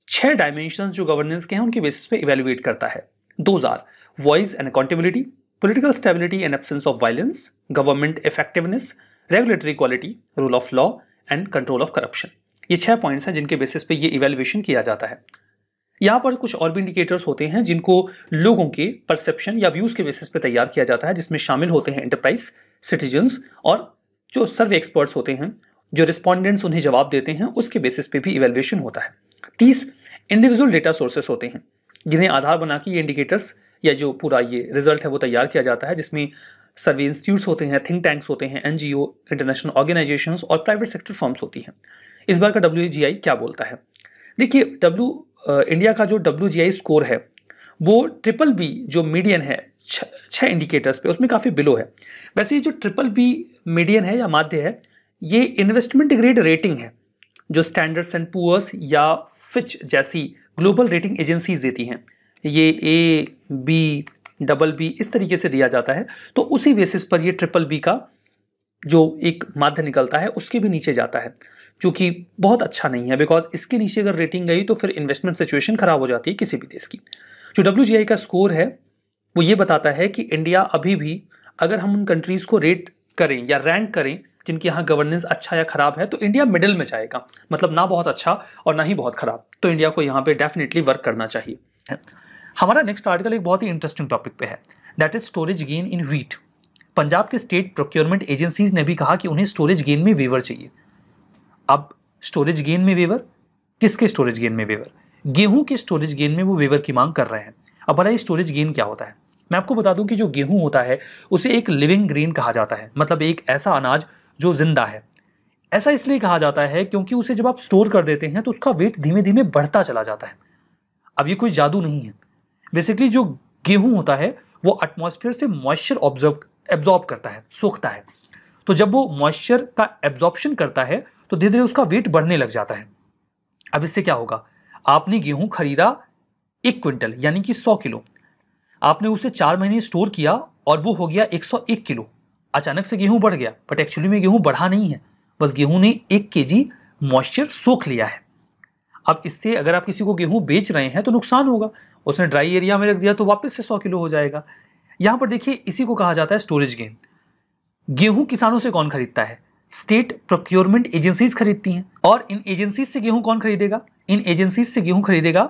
छह डायमेंशन जो गवर्नेंस के हैं उनके बेसिस पे इवेल्युएट करता है दो are voice and accountability political stability and absence of violence government effectiveness regulatory quality rule of law and control of corruption ये छह पॉइंट्स हैं जिनके बेसिस पे ये इवेल्युएशन किया जाता है यहाँ पर कुछ और भी इंडिकेटर्स होते हैं जिनको लोगों के परसेप्शन या व्यूज़ के बेसिस पे तैयार किया जाता है जिसमें शामिल होते हैं एंटरप्राइज सिटीजन्स और जो सर्वे एक्सपर्ट्स होते हैं जो रिस्पॉन्डेंट्स उन्हें जवाब देते हैं उसके बेसिस पे भी इवेल्युएशन होता है तीस इंडिविजुअल डेटा सोर्सेस होते हैं जिन्हें आधार बना के ये इंडिकेटर्स या जो पूरा ये रिजल्ट है वो तैयार किया जाता है जिसमें सर्वे इंस्टीट्यूट्स होते हैं थिंक टैंक्स होते हैं एन इंटरनेशनल ऑर्गेनाइजेशन और प्राइवेट सेक्टर फॉर्म्स होती हैं इस बार का डब्ल्यू क्या बोलता है देखिए डब्ल्यू इंडिया का जो डब्ल्यू स्कोर है वो ट्रिपल बी जो मीडियन है छः इंडिकेटर्स पे उसमें काफ़ी बिलो है वैसे ये जो ट्रिपल बी मीडियन है या माध्य है ये इन्वेस्टमेंट ग्रेड रेटिंग है जो स्टैंडर्ड्स एंड पुअर्स या फिच जैसी ग्लोबल रेटिंग एजेंसीज देती हैं ये ए बी डबल बी इस तरीके से दिया जाता है तो उसी बेसिस पर ये ट्रिपल बी का जो एक माध्य निकलता है उसके भी नीचे जाता है कि बहुत अच्छा नहीं है बिकॉज इसके नीचे अगर रेटिंग गई तो फिर इन्वेस्टमेंट सिचुएशन खराब हो जाती है किसी भी देश की जो डब्ल्यू का स्कोर है वो ये बताता है कि इंडिया अभी भी अगर हम उन कंट्रीज़ को रेट करें या रैंक करें जिनके यहाँ गवर्नेंस अच्छा या ख़राब है तो इंडिया मिडिल में जाएगा मतलब ना बहुत अच्छा और ना ही बहुत ख़राब तो इंडिया को यहाँ पे डेफिनेटली वर्क करना चाहिए हमारा नेक्स्ट आर्टिकल एक बहुत ही इंटरेस्टिंग टॉपिक पे है that is storage gain in wheat Punjab के स्टेट प्रोक्योरमेंट एजेंसीज ने भी कहा कि उन्हें स्टोरेज गेन में वीवर चाहिए अब स्टोरेज गेन में वेवर किसके स्टोरेज गेन में वेवर गेहूं के स्टोरेज गेन में वो वेवर की मांग कर रहे हैं अब भला ये स्टोरेज गेन क्या होता है मैं आपको बता दूं कि जो गेहूं होता है उसे एक लिविंग ग्रेन कहा जाता है मतलब एक ऐसा अनाज जो जिंदा है ऐसा इसलिए कहा जाता है क्योंकि उसे जब आप स्टोर कर देते हैं तो उसका वेट धीमे धीमे बढ़ता चला जाता है अब ये कोई जादू नहीं है बेसिकली जो गेहूं होता है वो एटमॉस्फेयर से मॉइस्चर ऑब्जॉर्ब एब्जॉर्ब करता है सूखता है तो जब वो मॉइस्चर का एब्जॉर्बशन करता है तो धीरे धीरे उसका वेट बढ़ने लग जाता है अब इससे क्या होगा आपने गेहूं खरीदा एक क्विंटल यानी कि सौ किलो आपने उसे चार महीने स्टोर किया और वो हो गया एक सौ एक किलो अचानक से गेहूं बढ़ गया बट एक्चुअली में गेहूं बढ़ा नहीं है बस गेहूं ने एक के जी मॉइस्चर सोख लिया है अब इससे अगर आप किसी को गेहूं बेच रहे हैं तो नुकसान होगा उसने ड्राई एरिया में रख दिया तो वापस से सौ किलो हो जाएगा यहां पर देखिए इसी को कहा जाता है स्टोरेज गेम गेहूं किसानों से कौन खरीदता है स्टेट प्रोक्योरमेंट एजेंसीज खरीदती हैं और इन एजेंसीज से गेहूं कौन खरीदेगा इन एजेंसीज से गेहूं खरीदेगा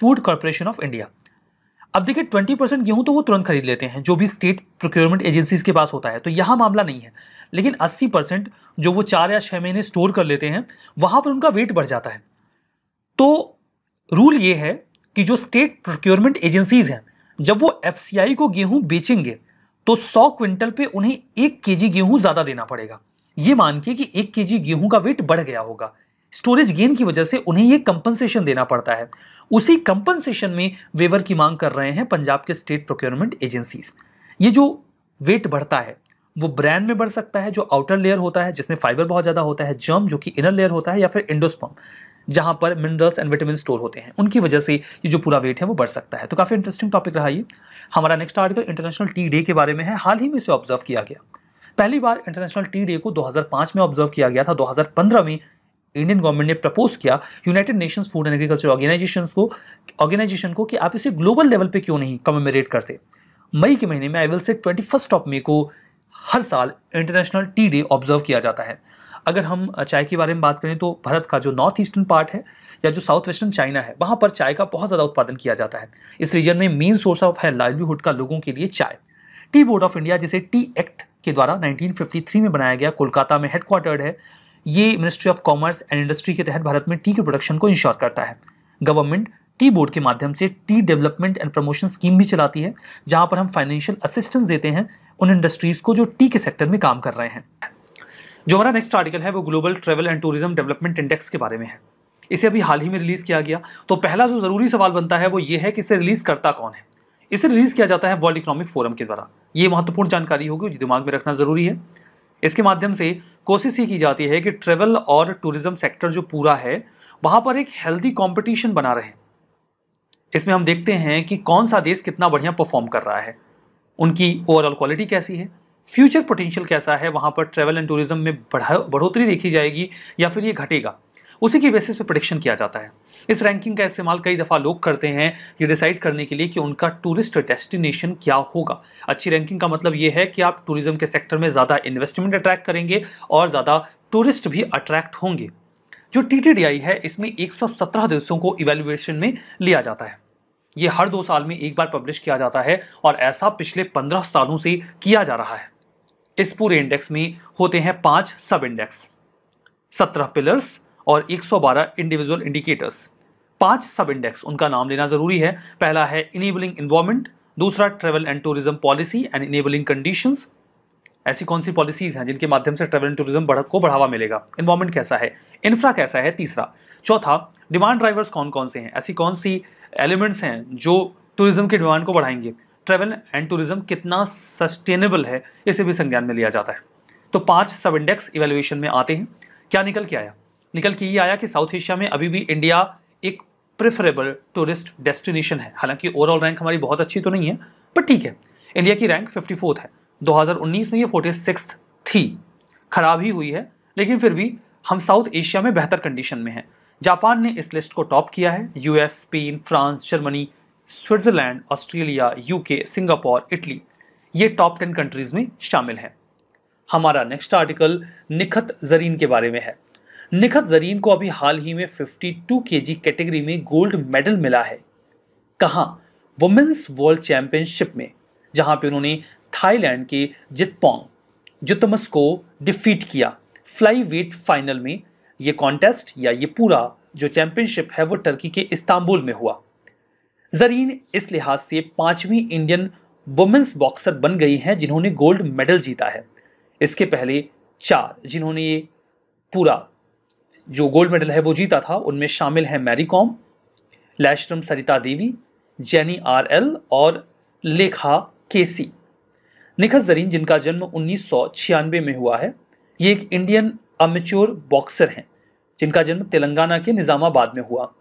फूड कॉरपोरेशन ऑफ इंडिया अब देखिए ट्वेंटी परसेंट गेहूँ तो वो तुरंत खरीद लेते हैं जो भी स्टेट प्रोक्योरमेंट एजेंसीज के पास होता है तो यहाँ मामला नहीं है लेकिन अस्सी परसेंट जो वो चार या छः महीने स्टोर कर लेते हैं वहाँ पर उनका वेट बढ़ जाता है तो रूल ये है कि जो स्टेट प्रोक्योरमेंट एजेंसीज हैं जब वो एफ को गेहूँ बेचेंगे तो सौ क्विंटल पे उन्हें एक के जी गेहूँ ज़्यादा देना पड़ेगा ये मान के कि एक के गेहूं का वेट बढ़ गया होगा स्टोरेज गेन की वजह से उन्हें ये कंपनसेशन देना पड़ता है उसी कंपनसेशन में वेवर की मांग कर रहे हैं पंजाब के स्टेट प्रोक्योरमेंट एजेंसीज ये जो वेट बढ़ता है वो ब्रैन में बढ़ सकता है जो आउटर लेयर होता है जिसमें फाइबर बहुत ज़्यादा होता है जर्म जो कि इनर लेयर होता है या फिर इंडोस्पम जहाँ पर मिनरल्स एंड विटामिन स्टोर होते हैं उनकी वजह से ये जो पूरा वेट है वो बढ़ सकता है तो काफ़ी इंटरेस्टिंग टॉपिक रहा ये हमारा next article International Tea Day के बारे में है हाल ही में इसे ऑब्जर्व किया गया पहली बार इंटरनेशनल टी डे को 2005 में ऑब्जर्व किया गया था 2015 में इंडियन गवर्नमेंट ने प्रपोज किया United Nations Food and Agriculture Organization को ऑर्गेनाइजेशन को कि आप इसे ग्लोबल लेवल पे क्यों नहीं कमेमोरेट करते मई के महीने में I will say twenty first of May को हर साल इंटरनेशनल टी डे ऑब्जर्व किया जाता है अगर हम चाय के बारे में बात करें तो भारत का जो नॉर्थ ईस्टर्न पार्ट है या जो साउथ वेस्टर्न चाइना है वहाँ पर चाय का बहुत ज़्यादा उत्पादन किया जाता है इस रीजन में मेन सोर्स ऑफ है लाइवलीहुड का लोगों के लिए चाय टी बोर्ड ऑफ इंडिया जिसे टी एक्ट के द्वारा 1953 में बनाया गया कोलकाता में हेडक्वार्टर्ड है ये Ministry of Commerce and Industry के तहत भारत में टी के प्रोडक्शन को इंश्योर करता है गवर्नमेंट टी बोर्ड के माध्यम से tea development and promotion scheme भी चलाती है जहाँ पर हम फाइनेंशियल असिस्टेंस देते हैं उन इंडस्ट्रीज़ को जो टी के सेक्टर में काम कर रहे हैं जो हमारा नेक्स्ट आर्टिकल है वो Global Travel and Tourism Development Index के बारे में है इसे अभी हाल ही में रिलीज़ किया गया तो पहला जो ज़रूरी सवाल बनता है वो ये है कि इसे रिलीज़ करता कौन है इसे रिलीज किया जाता है वर्ल्ड इकोनॉमिक फोरम के द्वारा ये महत्वपूर्ण जानकारी होगी जो दिमाग में रखना जरूरी है इसके माध्यम से कोशिश ये की जाती है कि ट्रेवल और टूरिज्म सेक्टर जो पूरा है वहां पर एक हेल्दी कॉम्पिटिशन बना रहे इसमें हम देखते हैं कि कौन सा देश कितना बढ़िया परफॉर्म कर रहा है उनकी ओवरऑल क्वालिटी कैसी है फ्यूचर पोटेंशियल कैसा है वहां पर ट्रेवल एंड टूरिज्म में बढ़ा बढ़ोतरी देखी जाएगी या फिर ये घटेगा उसी के बेसिस पे प्रोडिक्शन किया जाता है इस रैंकिंग का इस्तेमाल कई दफ़ा लोग करते हैं ये डिसाइड करने के लिए कि उनका टूरिस्ट डेस्टिनेशन क्या होगा अच्छी रैंकिंग का मतलब ये है कि आप टूरिज्म के सेक्टर में ज़्यादा इन्वेस्टमेंट अट्रैक्ट करेंगे और ज़्यादा टूरिस्ट भी अट्रैक्ट होंगे जो टी है इसमें एक देशों को इवेल्युएशन में लिया जाता है ये हर दो साल में एक बार पब्लिश किया जाता है और ऐसा पिछले पंद्रह सालों से किया जा रहा है इस पूरे इंडेक्स में होते हैं पांच सब इंडेक्स सत्रह पिलर्स और 112 इंडिविजुअल इंडिकेटर्स पांच सब इंडेक्स उनका नाम लेना जरूरी है पहला है इनेबलिंग इन्वॉर्मेंट दूसरा travel and tourism policy and enabling conditions ऐसी कौन सी पॉलिसीज हैं जिनके माध्यम से ट्रेवल एंड टूरिज्म को बढ़ावा मिलेगा इन्वॉर्मेंट कैसा है इंफ्रा कैसा है तीसरा चौथा डिमांड ड्राइवर्स कौन कौन से हैं ऐसी कौन सी एलिमेंट्स हैं जो टूरिज्म की डिमांड को बढ़ाएंगे ट्रेवल एंड टूरिज्म कितना सस्टेनेबल है इसे भी संज्ञान में लिया जाता है तो पांच सब इंडेक्स इवेल्युएशन में आते हैं क्या निकल के आया निकल के ये आया कि साउथ एशिया में अभी भी इंडिया एक प्रेफरेबल टूरिस्ट डेस्टिनेशन है हालांकि ओवरऑल रैंक हमारी बहुत अच्छी तो नहीं है बट ठीक है इंडिया की रैंक फिफ्टी है 2019 में ये फोर्टी थी खराब ही हुई है लेकिन फिर भी हम साउथ एशिया में बेहतर कंडीशन में हैं जापान ने इस लिस्ट को टॉप किया है US Spain France Germany Switzerland Australia UK Singapore Italy ये टॉप टेन कंट्रीज में शामिल हैं हमारा नेक्स्ट आर्टिकल निखत जरीन के बारे में है निखत जरीन को अभी हाल ही में 52 जी कैटेगरी में गोल्ड मेडल मिला है कहा वुमेन्स वर्ल्ड चैंपियनशिप में जहां पे उन्होंने थाईलैंड के जितपोंग जितमस को डिफीट किया फ्लाई वेट फाइनल में ये कॉन्टेस्ट या ये पूरा जो चैंपियनशिप है वो टर्की के इस्तांबुल में हुआ जरीन इस लिहाज से पांचवी इंडियन वुमेन्स बॉक्सर बन गई हैं जिन्होंने गोल्ड मेडल जीता है इसके पहले चार जिन्होंने ये पूरा जो गोल्ड मेडल है वो जीता था उनमें शामिल हैं Mary Kom Laishram Sarita Devi Jenny R L और लेखा केसी निखत जरीन जिनका जन्म उन्नीस में हुआ है ये एक इंडियन अमेच्योर बॉक्सर हैं जिनका जन्म तेलंगाना के निज़ामाबाद में हुआ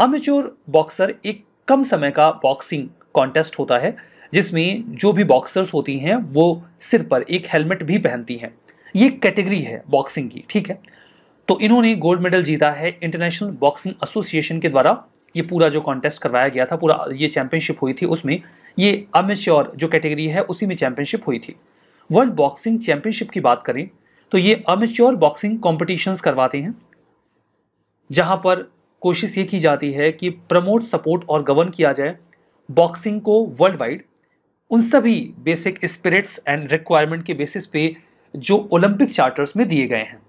अमेच्योर बॉक्सर एक कम समय का बॉक्सिंग कॉन्टेस्ट होता है जिसमें जो भी बॉक्सर्स होती हैं वो सिर पर एक हेलमेट भी पहनती हैं ये कैटेगरी है बॉक्सिंग की ठीक है तो इन्होंने गोल्ड मेडल जीता है इंटरनेशनल बॉक्सिंग एसोसिएशन के द्वारा ये पूरा जो कॉन्टेस्ट करवाया गया था पूरा ये चैंपियनशिप हुई थी उसमें ये अमेच्योर जो कैटेगरी है उसी में चैंपियनशिप हुई थी वर्ल्ड बॉक्सिंग चैंपियनशिप की बात करें तो ये अमेच्योर बॉक्सिंग कॉम्पिटिशन करवाते हैं जहाँ पर कोशिश ये की जाती है कि प्रमोट सपोर्ट और गवर्न किया जाए बॉक्सिंग को वर्ल्ड वाइड उन सभी बेसिक स्पिरिट्स एंड रिक्वायरमेंट के बेसिस पे जो ओलंपिक चार्टर्स में दिए गए हैं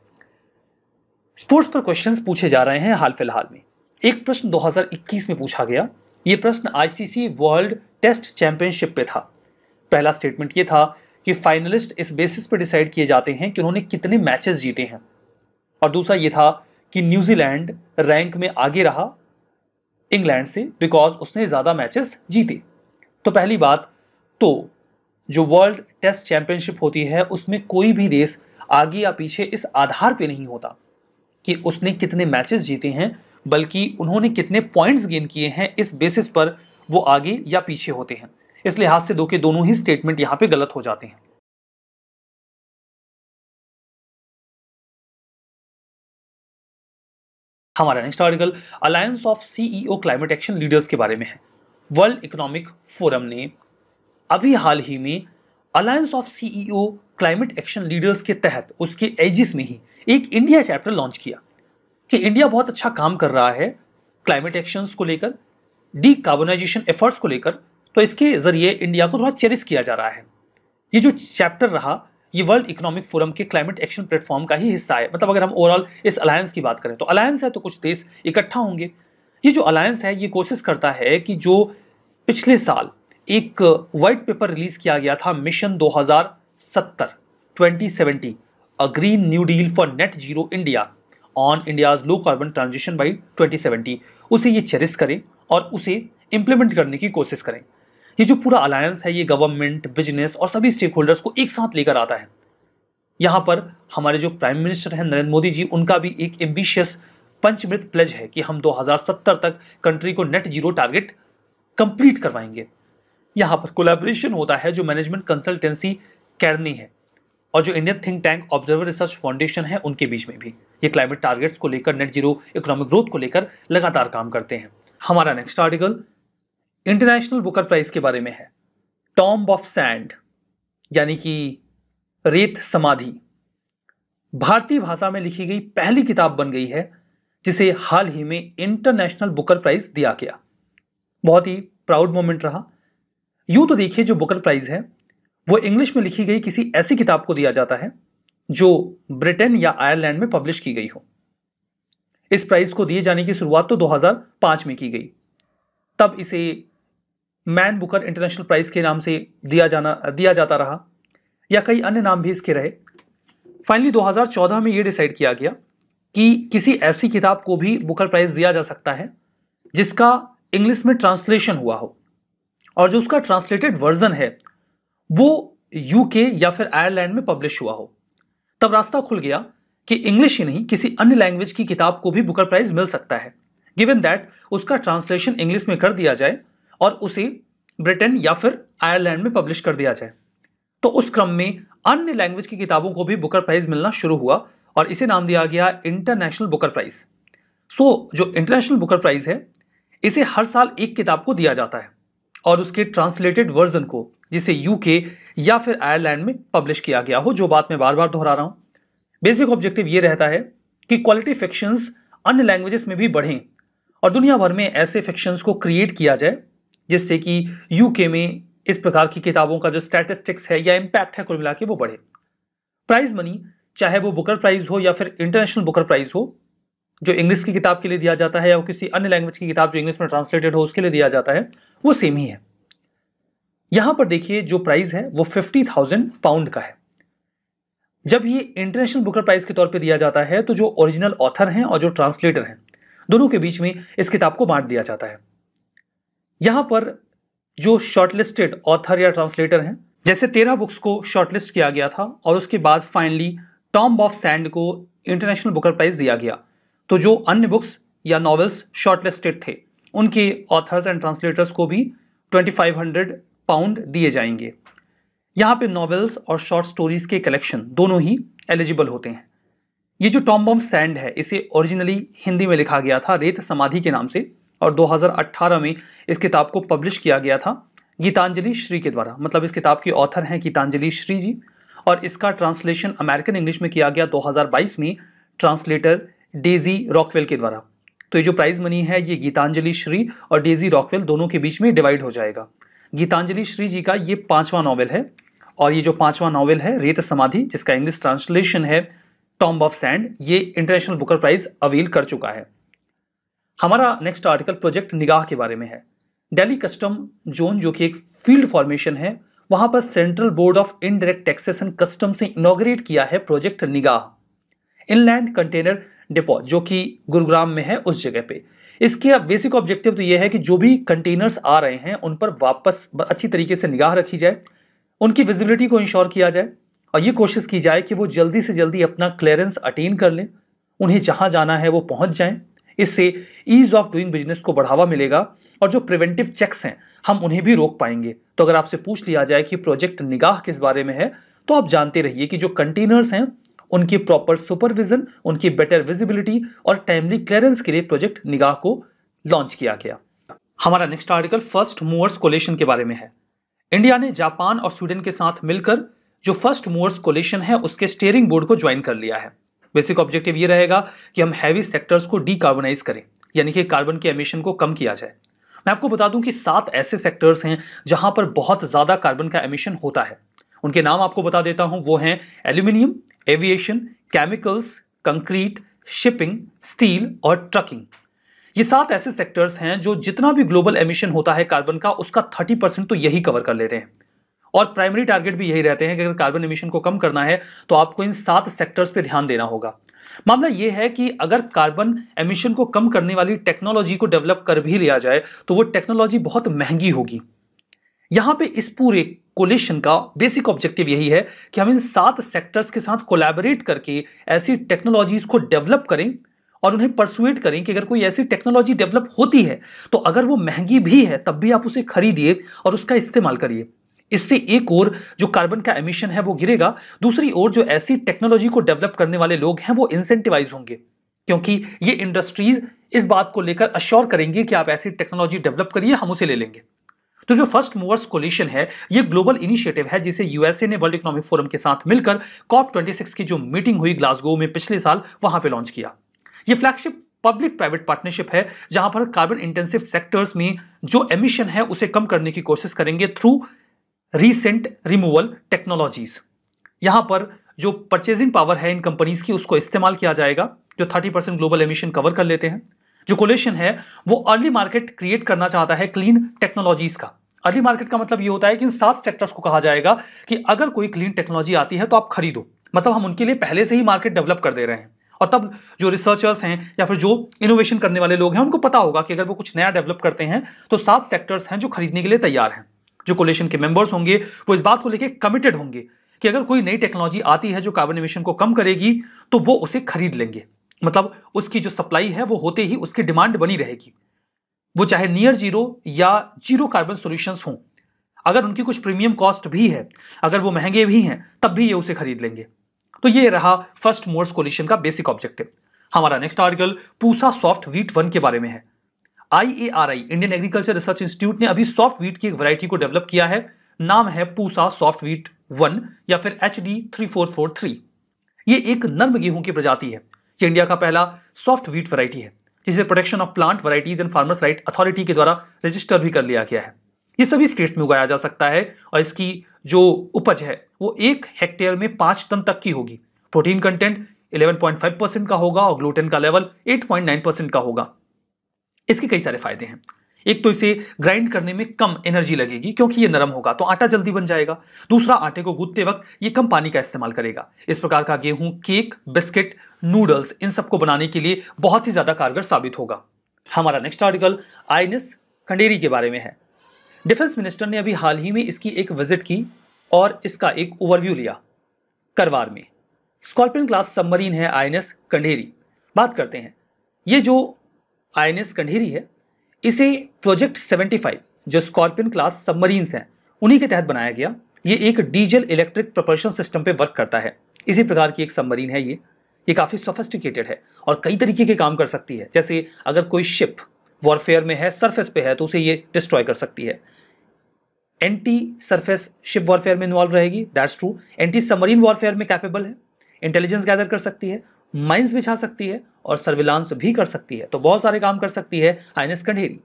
स्पोर्ट्स पर क्वेश्चंस पूछे जा रहे हैं हाल फिलहाल में एक प्रश्न 2021 में पूछा गया ये प्रश्न आईसीसी वर्ल्ड टेस्ट चैंपियनशिप पे था पहला स्टेटमेंट ये था कि फाइनलिस्ट इस बेसिस पर डिसाइड किए जाते हैं कि उन्होंने कितने मैचेस जीते हैं और दूसरा ये था कि न्यूजीलैंड रैंक में आगे रहा इंग्लैंड से बिकॉज उसने ज़्यादा मैचेस जीते तो पहली बात तो जो वर्ल्ड टेस्ट चैंपियनशिप होती है उसमें कोई भी देश आगे या पीछे इस आधार पे नहीं होता कि उसने कितने मैचेस जीते हैं बल्कि उन्होंने कितने पॉइंट्स गेन किए हैं इस बेसिस पर वो आगे या पीछे होते हैं इस लिहाज से दो के दोनों ही स्टेटमेंट यहाँ पे गलत हो जाते हैं हमारा next article Alliance of CEO Climate Action Leaders के बारे में है वर्ल्ड इकोनॉमिक फोरम ने अभी हाल ही में Alliance of CEO Climate Action Leaders के तहत उसके एजिस में ही एक इंडिया चैप्टर लॉन्च किया कि इंडिया बहुत अच्छा काम कर रहा है क्लाइमेट एक्शंस को लेकर डी कार्बोनाइजेशन एफर्ट्स को लेकर तो इसके ज़रिए इंडिया को थोड़ा चेरिस किया जा रहा है ये जो चैप्टर रहा ये वर्ल्ड इकोनॉमिक फोरम के क्लाइमेट एक्शन प्लेटफॉर्म का ही हिस्सा है मतलब अगर हम ओवरऑल इस अलायंस की बात करें तो अलायंस है तो कुछ देश इकट्ठा होंगे ये जो अलायंस है ये कोशिश करता है कि जो पिछले साल एक वाइट पेपर रिलीज किया गया था mission 2070 2070 a green new deal for net zero India on India's low carbon transition by 2070 उसे ये चेरिस करें और उसे इम्प्लीमेंट करने की कोशिश करें ये जो पूरा अलायंस है ये गवर्नमेंट बिजनेस और सभी स्टेक होल्डर्स को एक साथ लेकर आता है यहाँ पर हमारे जो प्राइम मिनिस्टर हैं नरेंद्र मोदी जी उनका भी एक एम्बिशियस पंचमृत प्लेज है कि हम 2070 तक कंट्री को नेट जीरो टारगेट कंप्लीट करवाएंगे यहाँ पर कोलेब्रेशन होता है जो मैनेजमेंट कंसल्टेंसी कैरनी है और जो Indian think tank Observer Research Foundation है उनके बीच में भी ये क्लाइमेट टारगेट्स को लेकर नेट जीरो इकोनॉमिक ग्रोथ को लेकर लगातार काम करते हैं हमारा next article International Booker Prize के बारे में है टॉम्ब ऑफ सैंड यानी कि रेत समाधि भारतीय भाषा में लिखी गई पहली किताब बन गई है जिसे हाल ही में इंटरनेशनल बुकर प्राइज दिया गया बहुत ही प्राउड मोमेंट रहा यूं तो देखिए जो बुकर प्राइज है वो इंग्लिश में लिखी गई किसी ऐसी किताब को दिया जाता है जो ब्रिटेन या आयरलैंड में पब्लिश की गई हो इस प्राइज को दिए जाने की शुरुआत तो 2005 में की गई तब इसे मैन बुकर इंटरनेशनल प्राइज के नाम से दिया जाना दिया जाता रहा या कई अन्य नाम भी इसके रहे फाइनली 2014 में ये डिसाइड किया गया कि किसी ऐसी किताब को भी बुकर प्राइज दिया जा सकता है जिसका इंग्लिश में ट्रांसलेशन हुआ हो और जो उसका ट्रांसलेटेड वर्जन है वो यूके या फिर आयरलैंड में पब्लिश हुआ हो तब रास्ता खुल गया कि इंग्लिश ही नहीं किसी अन्य लैंग्वेज की किताब को भी बुकर प्राइज मिल सकता है गिवन दैट उसका ट्रांसलेशन इंग्लिश में कर दिया जाए और उसे ब्रिटेन या फिर आयरलैंड में पब्लिश कर दिया जाए तो उस क्रम में अन्य लैंग्वेज की किताबों को भी बुकर प्राइज मिलना शुरू हुआ और इसे नाम दिया गया इंटरनेशनल बुकर प्राइज सो जो इंटरनेशनल बुकर प्राइज है इसे हर साल एक किताब को दिया जाता है और उसके ट्रांसलेटेड वर्जन को जिसे यूके या फिर आयरलैंड में पब्लिश किया गया हो जो बात मैं बार बार दोहरा रहा हूँ बेसिक ऑब्जेक्टिव ये रहता है कि क्वालिटी फिक्शंस अन्य लैंग्वेजेस में भी बढ़ें और दुनिया भर में ऐसे फिक्शन को क्रिएट किया जाए जिससे कि यूके में इस प्रकार की किताबों का जो स्टैटिस्टिक्स है या इम्पैक्ट है कुल मिला के वो बढ़े प्राइज मनी चाहे वो बुकर प्राइज हो या फिर इंटरनेशनल बुकर प्राइज हो जो इंग्लिश की किताब के लिए दिया जाता है या किसी अन्य लैंग्वेज की किताब जो इंग्लिश में ट्रांसलेटेड हो उसके लिए दिया जाता है वो सेम ही है यहां पर देखिए जो प्राइस है वो फिफ्टी थाउजेंड पाउंड का है जब ये इंटरनेशनल बुकर प्राइज के तौर पे दिया जाता है तो जो ओरिजिनल ऑथर हैं और जो ट्रांसलेटर हैं दोनों के बीच में इस किताब को बांट दिया जाता है यहां पर जो शॉर्टलिस्टेड ऑथर या ट्रांसलेटर हैं जैसे तेरह बुक्स को शॉर्टलिस्ट किया गया था और उसके बाद फाइनली टॉम ऑफ सैंड को इंटरनेशनल बुकर प्राइज दिया गया तो जो अन्य बुक्स या नॉवेल्स शॉर्टलिस्टेड थे उनके ऑथर्स एंड ट्रांसलेटर्स को भी 2500 पाउंड दिए जाएंगे यहाँ पे नॉवेल्स और शॉर्ट स्टोरीज के कलेक्शन दोनों ही एलिजिबल होते हैं ये जो टॉम बॉम सैंड है इसे ओरिजिनली हिंदी में लिखा गया था रेत समाधि के नाम से और 2018 में इस किताब को पब्लिश किया गया था गीतांजलि श्री के द्वारा मतलब इस किताब के ऑथर हैं गीतांजलि श्री जी और इसका ट्रांसलेशन अमेरिकन इंग्लिश में किया गया 2022 में ट्रांसलेटर डेजी रॉकवेल के द्वारा तो ये जो प्राइज मनी है ये गीतांजलि श्री और डेजी रॉकवेल दोनों के बीच में डिवाइड हो जाएगा गीतांजलि श्री जी का ये पांचवा नॉवल है और ये जो पांचवा नॉवल है रेत समाधि जिसका इंग्लिश ट्रांसलेशन है टॉम्ब ऑफ सैंड ये इंटरनेशनल बुकर प्राइज अवेल कर चुका है हमारा नेक्स्ट आर्टिकल प्रोजेक्ट निगाह के बारे में है डेली कस्टम जोन जो कि एक फील्ड फॉर्मेशन है वहां पर Central Board of Indirect Taxation custom से इनोग्रेट किया है प्रोजेक्ट निगाह इनलैंड कंटेनर डिपो जो कि गुरुग्राम में है उस जगह पे इसके बेसिक ऑब्जेक्टिव तो ये है कि जो भी कंटेनर्स आ रहे हैं उन पर वापस अच्छी तरीके से निगाह रखी जाए उनकी विजिबिलिटी को इंश्योर किया जाए और ये कोशिश की जाए कि वो जल्दी से जल्दी अपना क्लियरेंस अटेन कर लें उन्हें जहाँ जाना है वो पहुँच जाएँ इससे ईज़ ऑफ डूइंग बिजनेस को बढ़ावा मिलेगा और जो प्रिवेंटिव चेक्स हैं हम उन्हें भी रोक पाएंगे तो अगर आपसे पूछ लिया जाए कि प्रोजेक्ट निगाह किस बारे में है तो आप जानते रहिए कि जो कंटेनर्स हैं उनकी प्रॉपर सुपरविजन उनकी बेटर विजिबिलिटी और टाइमली क्लियरेंस के लिए प्रोजेक्ट निगाह को लॉन्च किया गया हमारा next article First Movers Coalition के बारे में है इंडिया ने जापान और स्वीडन के साथ मिलकर जो फर्स्ट मूवर्स कोलेशन है उसके स्टेयरिंग बोर्ड को ज्वाइन कर लिया है बेसिक ऑब्जेक्टिव ये रहेगा कि हम हैवी सेक्टर्स को डीकार्बोनाइज करें यानी कि कार्बन के एमिशन को कम किया जाए मैं आपको बता दूं कि सात ऐसे सेक्टर्स हैं जहां पर बहुत ज़्यादा कार्बन का एमिशन होता है उनके नाम आपको बता देता हूं वो हैं aluminium aviation chemicals concrete shipping steel और ट्रकिंग ये सात ऐसे सेक्टर्स हैं जो जितना भी ग्लोबल एमिशन होता है कार्बन का उसका थर्टी परसेंट तो यही कवर कर लेते हैं और प्राइमरी टारगेट भी यही रहते हैं कि अगर कार्बन एमिशन को कम करना है तो आपको इन सात सेक्टर्स पे ध्यान देना होगा मामला ये है कि अगर कार्बन एमिशन को कम करने वाली टेक्नोलॉजी को डेवलप कर भी लिया जाए तो वो टेक्नोलॉजी बहुत महंगी होगी यहां पे इस पूरे कोलिशन का बेसिक ऑब्जेक्टिव यही है कि हम इन सात सेक्टर्स के साथ कोलैबोरेट करके ऐसी टेक्नोलॉजीज को डेवलप करें और उन्हें परसुएट करें कि अगर कोई ऐसी टेक्नोलॉजी डेवलप होती है तो अगर वो महंगी भी है तब भी आप उसे खरीदिए और उसका इस्तेमाल करिए इससे एक और जो कार्बन का एमिशन है वो गिरेगा दूसरी ओर जो ऐसी टेक्नोलॉजी को डेवलप करने वाले लोग हैं वो इंसेंटिवाइज होंगे क्योंकि ये इंडस्ट्रीज इस बात को लेकर अश्योर करेंगे कि आप ऐसी टेक्नोलॉजी डेवलप करिए हम उसे ले लेंगे तो जो फर्स्ट मूवर्स कोलिशन है ये ग्लोबल इनिशिएटिव है जिसे यूएसए ने वर्ल्ड इकोनॉमिक फोरम के साथ मिलकर कॉप ट्वेंटी की जो मीटिंग हुई ग्लासगो में पिछले साल वहां पर लॉन्च किया ये फ्लैगशिप पब्लिक प्राइवेट पार्टनरशिप है जहां पर कार्बन इंटेंसिव सेक्टर्स में जो एमिशन है उसे कम करने की कोशिश करेंगे थ्रू रीसेंट रिमूवल टेक्नोलॉजीज यहां पर जो परचेजिंग पावर है इन कंपनीज की उसको इस्तेमाल किया जाएगा जो 30 परसेंट ग्लोबल एमिशन कवर कर लेते हैं जो कोलेशन है वो अर्ली मार्केट क्रिएट करना चाहता है क्लीन टेक्नोलॉजीज का अर्ली मार्केट का मतलब ये होता है कि इन सात सेक्टर्स को कहा जाएगा कि अगर कोई क्लीन टेक्नोलॉजी आती है तो आप खरीदो मतलब हम उनके लिए पहले से ही मार्केट डेवलप कर दे रहे हैं और तब जो रिसर्चर्स हैं या फिर जो इनोवेशन करने वाले लोग हैं उनको पता होगा कि अगर वो कुछ नया डेवलप करते हैं तो सात सेक्टर्स हैं जो खरीदने के लिए तैयार हैं जो कोलेशन के मेंबर्स होंगे वो इस बात को लेकर कमिटेड होंगे कि अगर कोई नई टेक्नोलॉजी आती है जो कार्बन इमिशन को कम करेगी तो वो उसे खरीद लेंगे मतलब उसकी जो सप्लाई है वो होते ही उसकी डिमांड बनी रहेगी वो चाहे नियर जीरो या जीरो कार्बन सॉल्यूशंस हों अगर उनकी कुछ प्रीमियम कॉस्ट भी है अगर वो महंगे भी हैं तब भी ये उसे खरीद लेंगे तो ये रहा फर्स्ट मोर्स कोलिशन का बेसिक ऑब्जेक्टिव हमारा next article Pusa soft wheat one के बारे में है I A R I Indian Agricultural Research Institute ने अभी सॉफ्ट वीट की एक वैरायटी को डेवलप किया है नाम है पूसा सॉफ्ट वीट वन या फिर H D three four four three ये एक नर्म गेहूं की प्रजाति है ये इंडिया का पहला सॉफ्ट वीट वरायटी है जिसे Protection of Plant Varieties and Farmers Right Authority के द्वारा रजिस्टर भी कर लिया गया है ये सभी स्टेट्स में उगाया जा सकता है और इसकी जो उपज है वो एक हेक्टेयर में पांच टन तक की होगी प्रोटीन कंटेंट 11.5 परसेंट का होगा और ग्लूटेन का लेवल 8.9 परसेंट का होगा इसके कई सारे फायदे हैं एक तो इसे ग्राइंड करने में कम एनर्जी लगेगी क्योंकि ये नरम होगा तो आटा जल्दी बन जाएगा दूसरा आटे को गूंथते वक्त ये कम पानी का इस्तेमाल करेगा इस प्रकार का गेहूं केक बिस्किट नूडल्स इन सबको बनाने के लिए बहुत ही ज्यादा कारगर साबित होगा हमारा नेक्स्ट आर्टिकल आइनिस कंडेरी के बारे में है डिफेंस मिनिस्टर ने अभी हाल ही में इसकी एक विजिट की और इसका एक ओवरव्यू लिया करवार में स्कॉर्पियन क्लास सबमरीन है आईएनएस कंडेरी बात करते हैं ये जो आईएनएस कंडेरी है इसे प्रोजेक्ट 75 जो स्कॉर्पियन क्लास सबमरीन हैं उन्हीं के तहत बनाया गया ये एक डीजल इलेक्ट्रिक प्रपल्शन सिस्टम पे वर्क करता है इसी प्रकार की एक सबमरीन है ये ये काफ़ी सोफिस्टिकेटेड है और कई तरीके के काम कर सकती है जैसे अगर कोई शिप वॉरफेयर में है सरफेस पे है तो उसे ये डिस्ट्रॉय कर सकती है एंटी सरफेस शिप वॉरफेयर में इन्वॉल्व रहेगी that's true anti submarine warfare में कैपेबल है इंटेलिजेंस गैदर कर सकती है माइंस बिछा सकती है और सर्विलांस भी कर सकती है तो बहुत सारे काम कर सकती है आई कंडेरी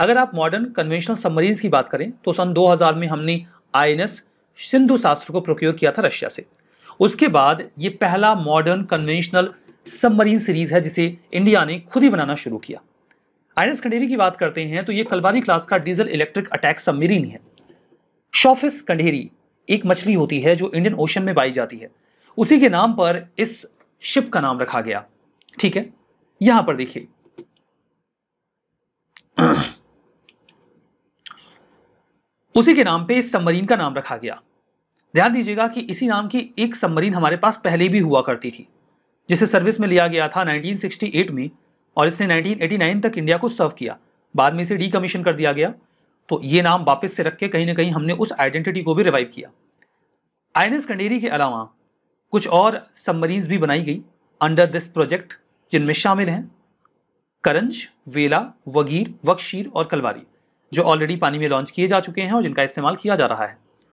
अगर आप मॉडर्न कन्वेंशनल सबमरीन की बात करें तो सन 2000 में हमने आई सिंधु शास्त्र को प्रोक्योर किया था रशिया से उसके बाद ये पहला मॉडर्न कन्वेंशनल सबमरीन सीरीज है जिसे इंडिया ने खुद ही बनाना शुरू किया आई कंडेरी की बात करते हैं तो ये कलवारी क्लास का डीजल इलेक्ट्रिक अटैक सबमरीन है शॉफिस कंडेरी एक मछली होती है जो इंडियन ओशन में पाई जाती है उसी के नाम पर इस शिप का नाम रखा गया ठीक है यहां पर देखिए उसी के नाम पे इस सबमरीन का नाम रखा गया ध्यान दीजिएगा कि इसी नाम की एक सबमरीन हमारे पास पहले भी हुआ करती थी जिसे सर्विस में लिया गया था 1968 में और इसने 1989 तक इंडिया को सर्व किया बाद में इसे डीकमीशन कर दिया गया तो ये नाम वापस से रख के कहीं ना कहीं हमने उस आइडेंटिटी को भी रिवाइव किया आई एन एस कंडेरी के अलावा कुछ और सबमरीन्स भी बनाई गई अंडर दिस प्रोजेक्ट जिनमें शामिल हैं करंज वेला वगीर वक्शीर और कलवारी जो ऑलरेडी पानी में लॉन्च किए जा चुके हैं और जिनका इस्तेमाल किया जा रहा है